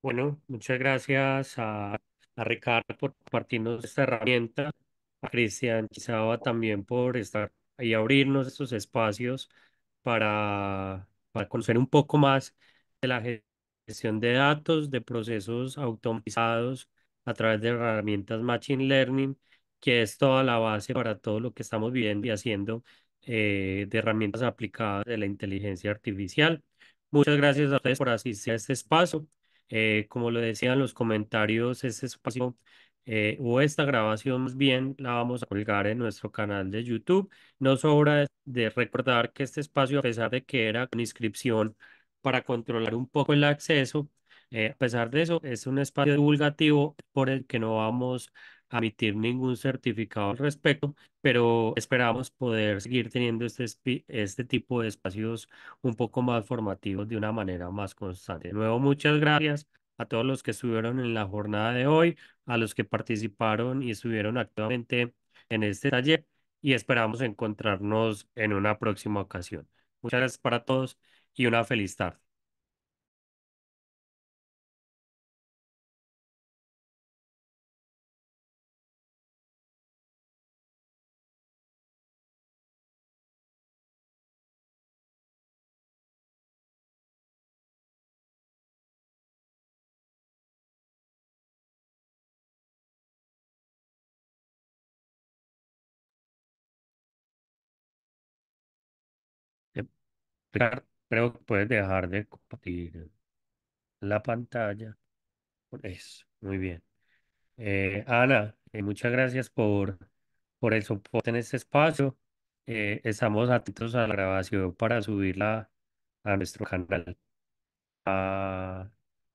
Bueno, muchas gracias a, a Ricardo por compartirnos esta herramienta, a Cristian quizá también por estar ahí abrirnos estos espacios para, para conocer un poco más de la gestión de datos, de procesos automatizados a través de herramientas Machine Learning, que es toda la base para todo lo que estamos viviendo y haciendo eh, de herramientas aplicadas de la inteligencia artificial. Muchas gracias a ustedes por asistir a este espacio. Eh, como lo decían los comentarios, este espacio eh, o esta grabación más bien la vamos a colgar en nuestro canal de YouTube. No sobra de recordar que este espacio, a pesar de que era una inscripción para controlar un poco el acceso, eh, a pesar de eso, es un espacio divulgativo por el que no vamos emitir ningún certificado al respecto, pero esperamos poder seguir teniendo este, este tipo de espacios un poco más formativos de una manera más constante. De nuevo, muchas gracias a todos los que estuvieron en la jornada de hoy, a los que participaron y estuvieron activamente en este taller y esperamos encontrarnos en una próxima ocasión. Muchas gracias para todos y una feliz tarde. creo que puedes dejar de compartir la pantalla. por Eso, muy bien. Eh, Ana, eh, muchas gracias por, por el soporte en este espacio. Eh, estamos atentos a la grabación para subirla a nuestro canal. A,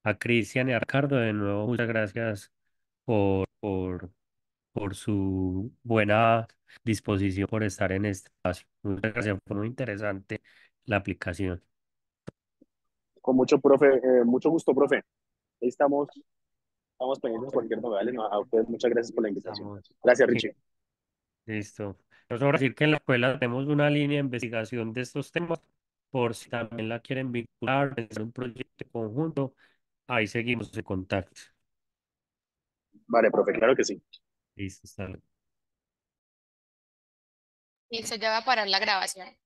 a Cristian y a Ricardo, de nuevo, muchas gracias por, por, por su buena disposición, por estar en este espacio. Muchas gracias, fue muy interesante la aplicación. Con mucho, profe, eh, mucho gusto, profe. Ahí estamos, estamos pendientes cualquier novedad. No, a muchas gracias por la invitación. Gracias, Richie. Listo. Nos vamos a decir que en la escuela tenemos una línea de investigación de estos temas, por si también la quieren vincular, en un proyecto conjunto, ahí seguimos en contacto. Vale, profe, claro que sí. Listo, está Listo, ya va a parar la grabación.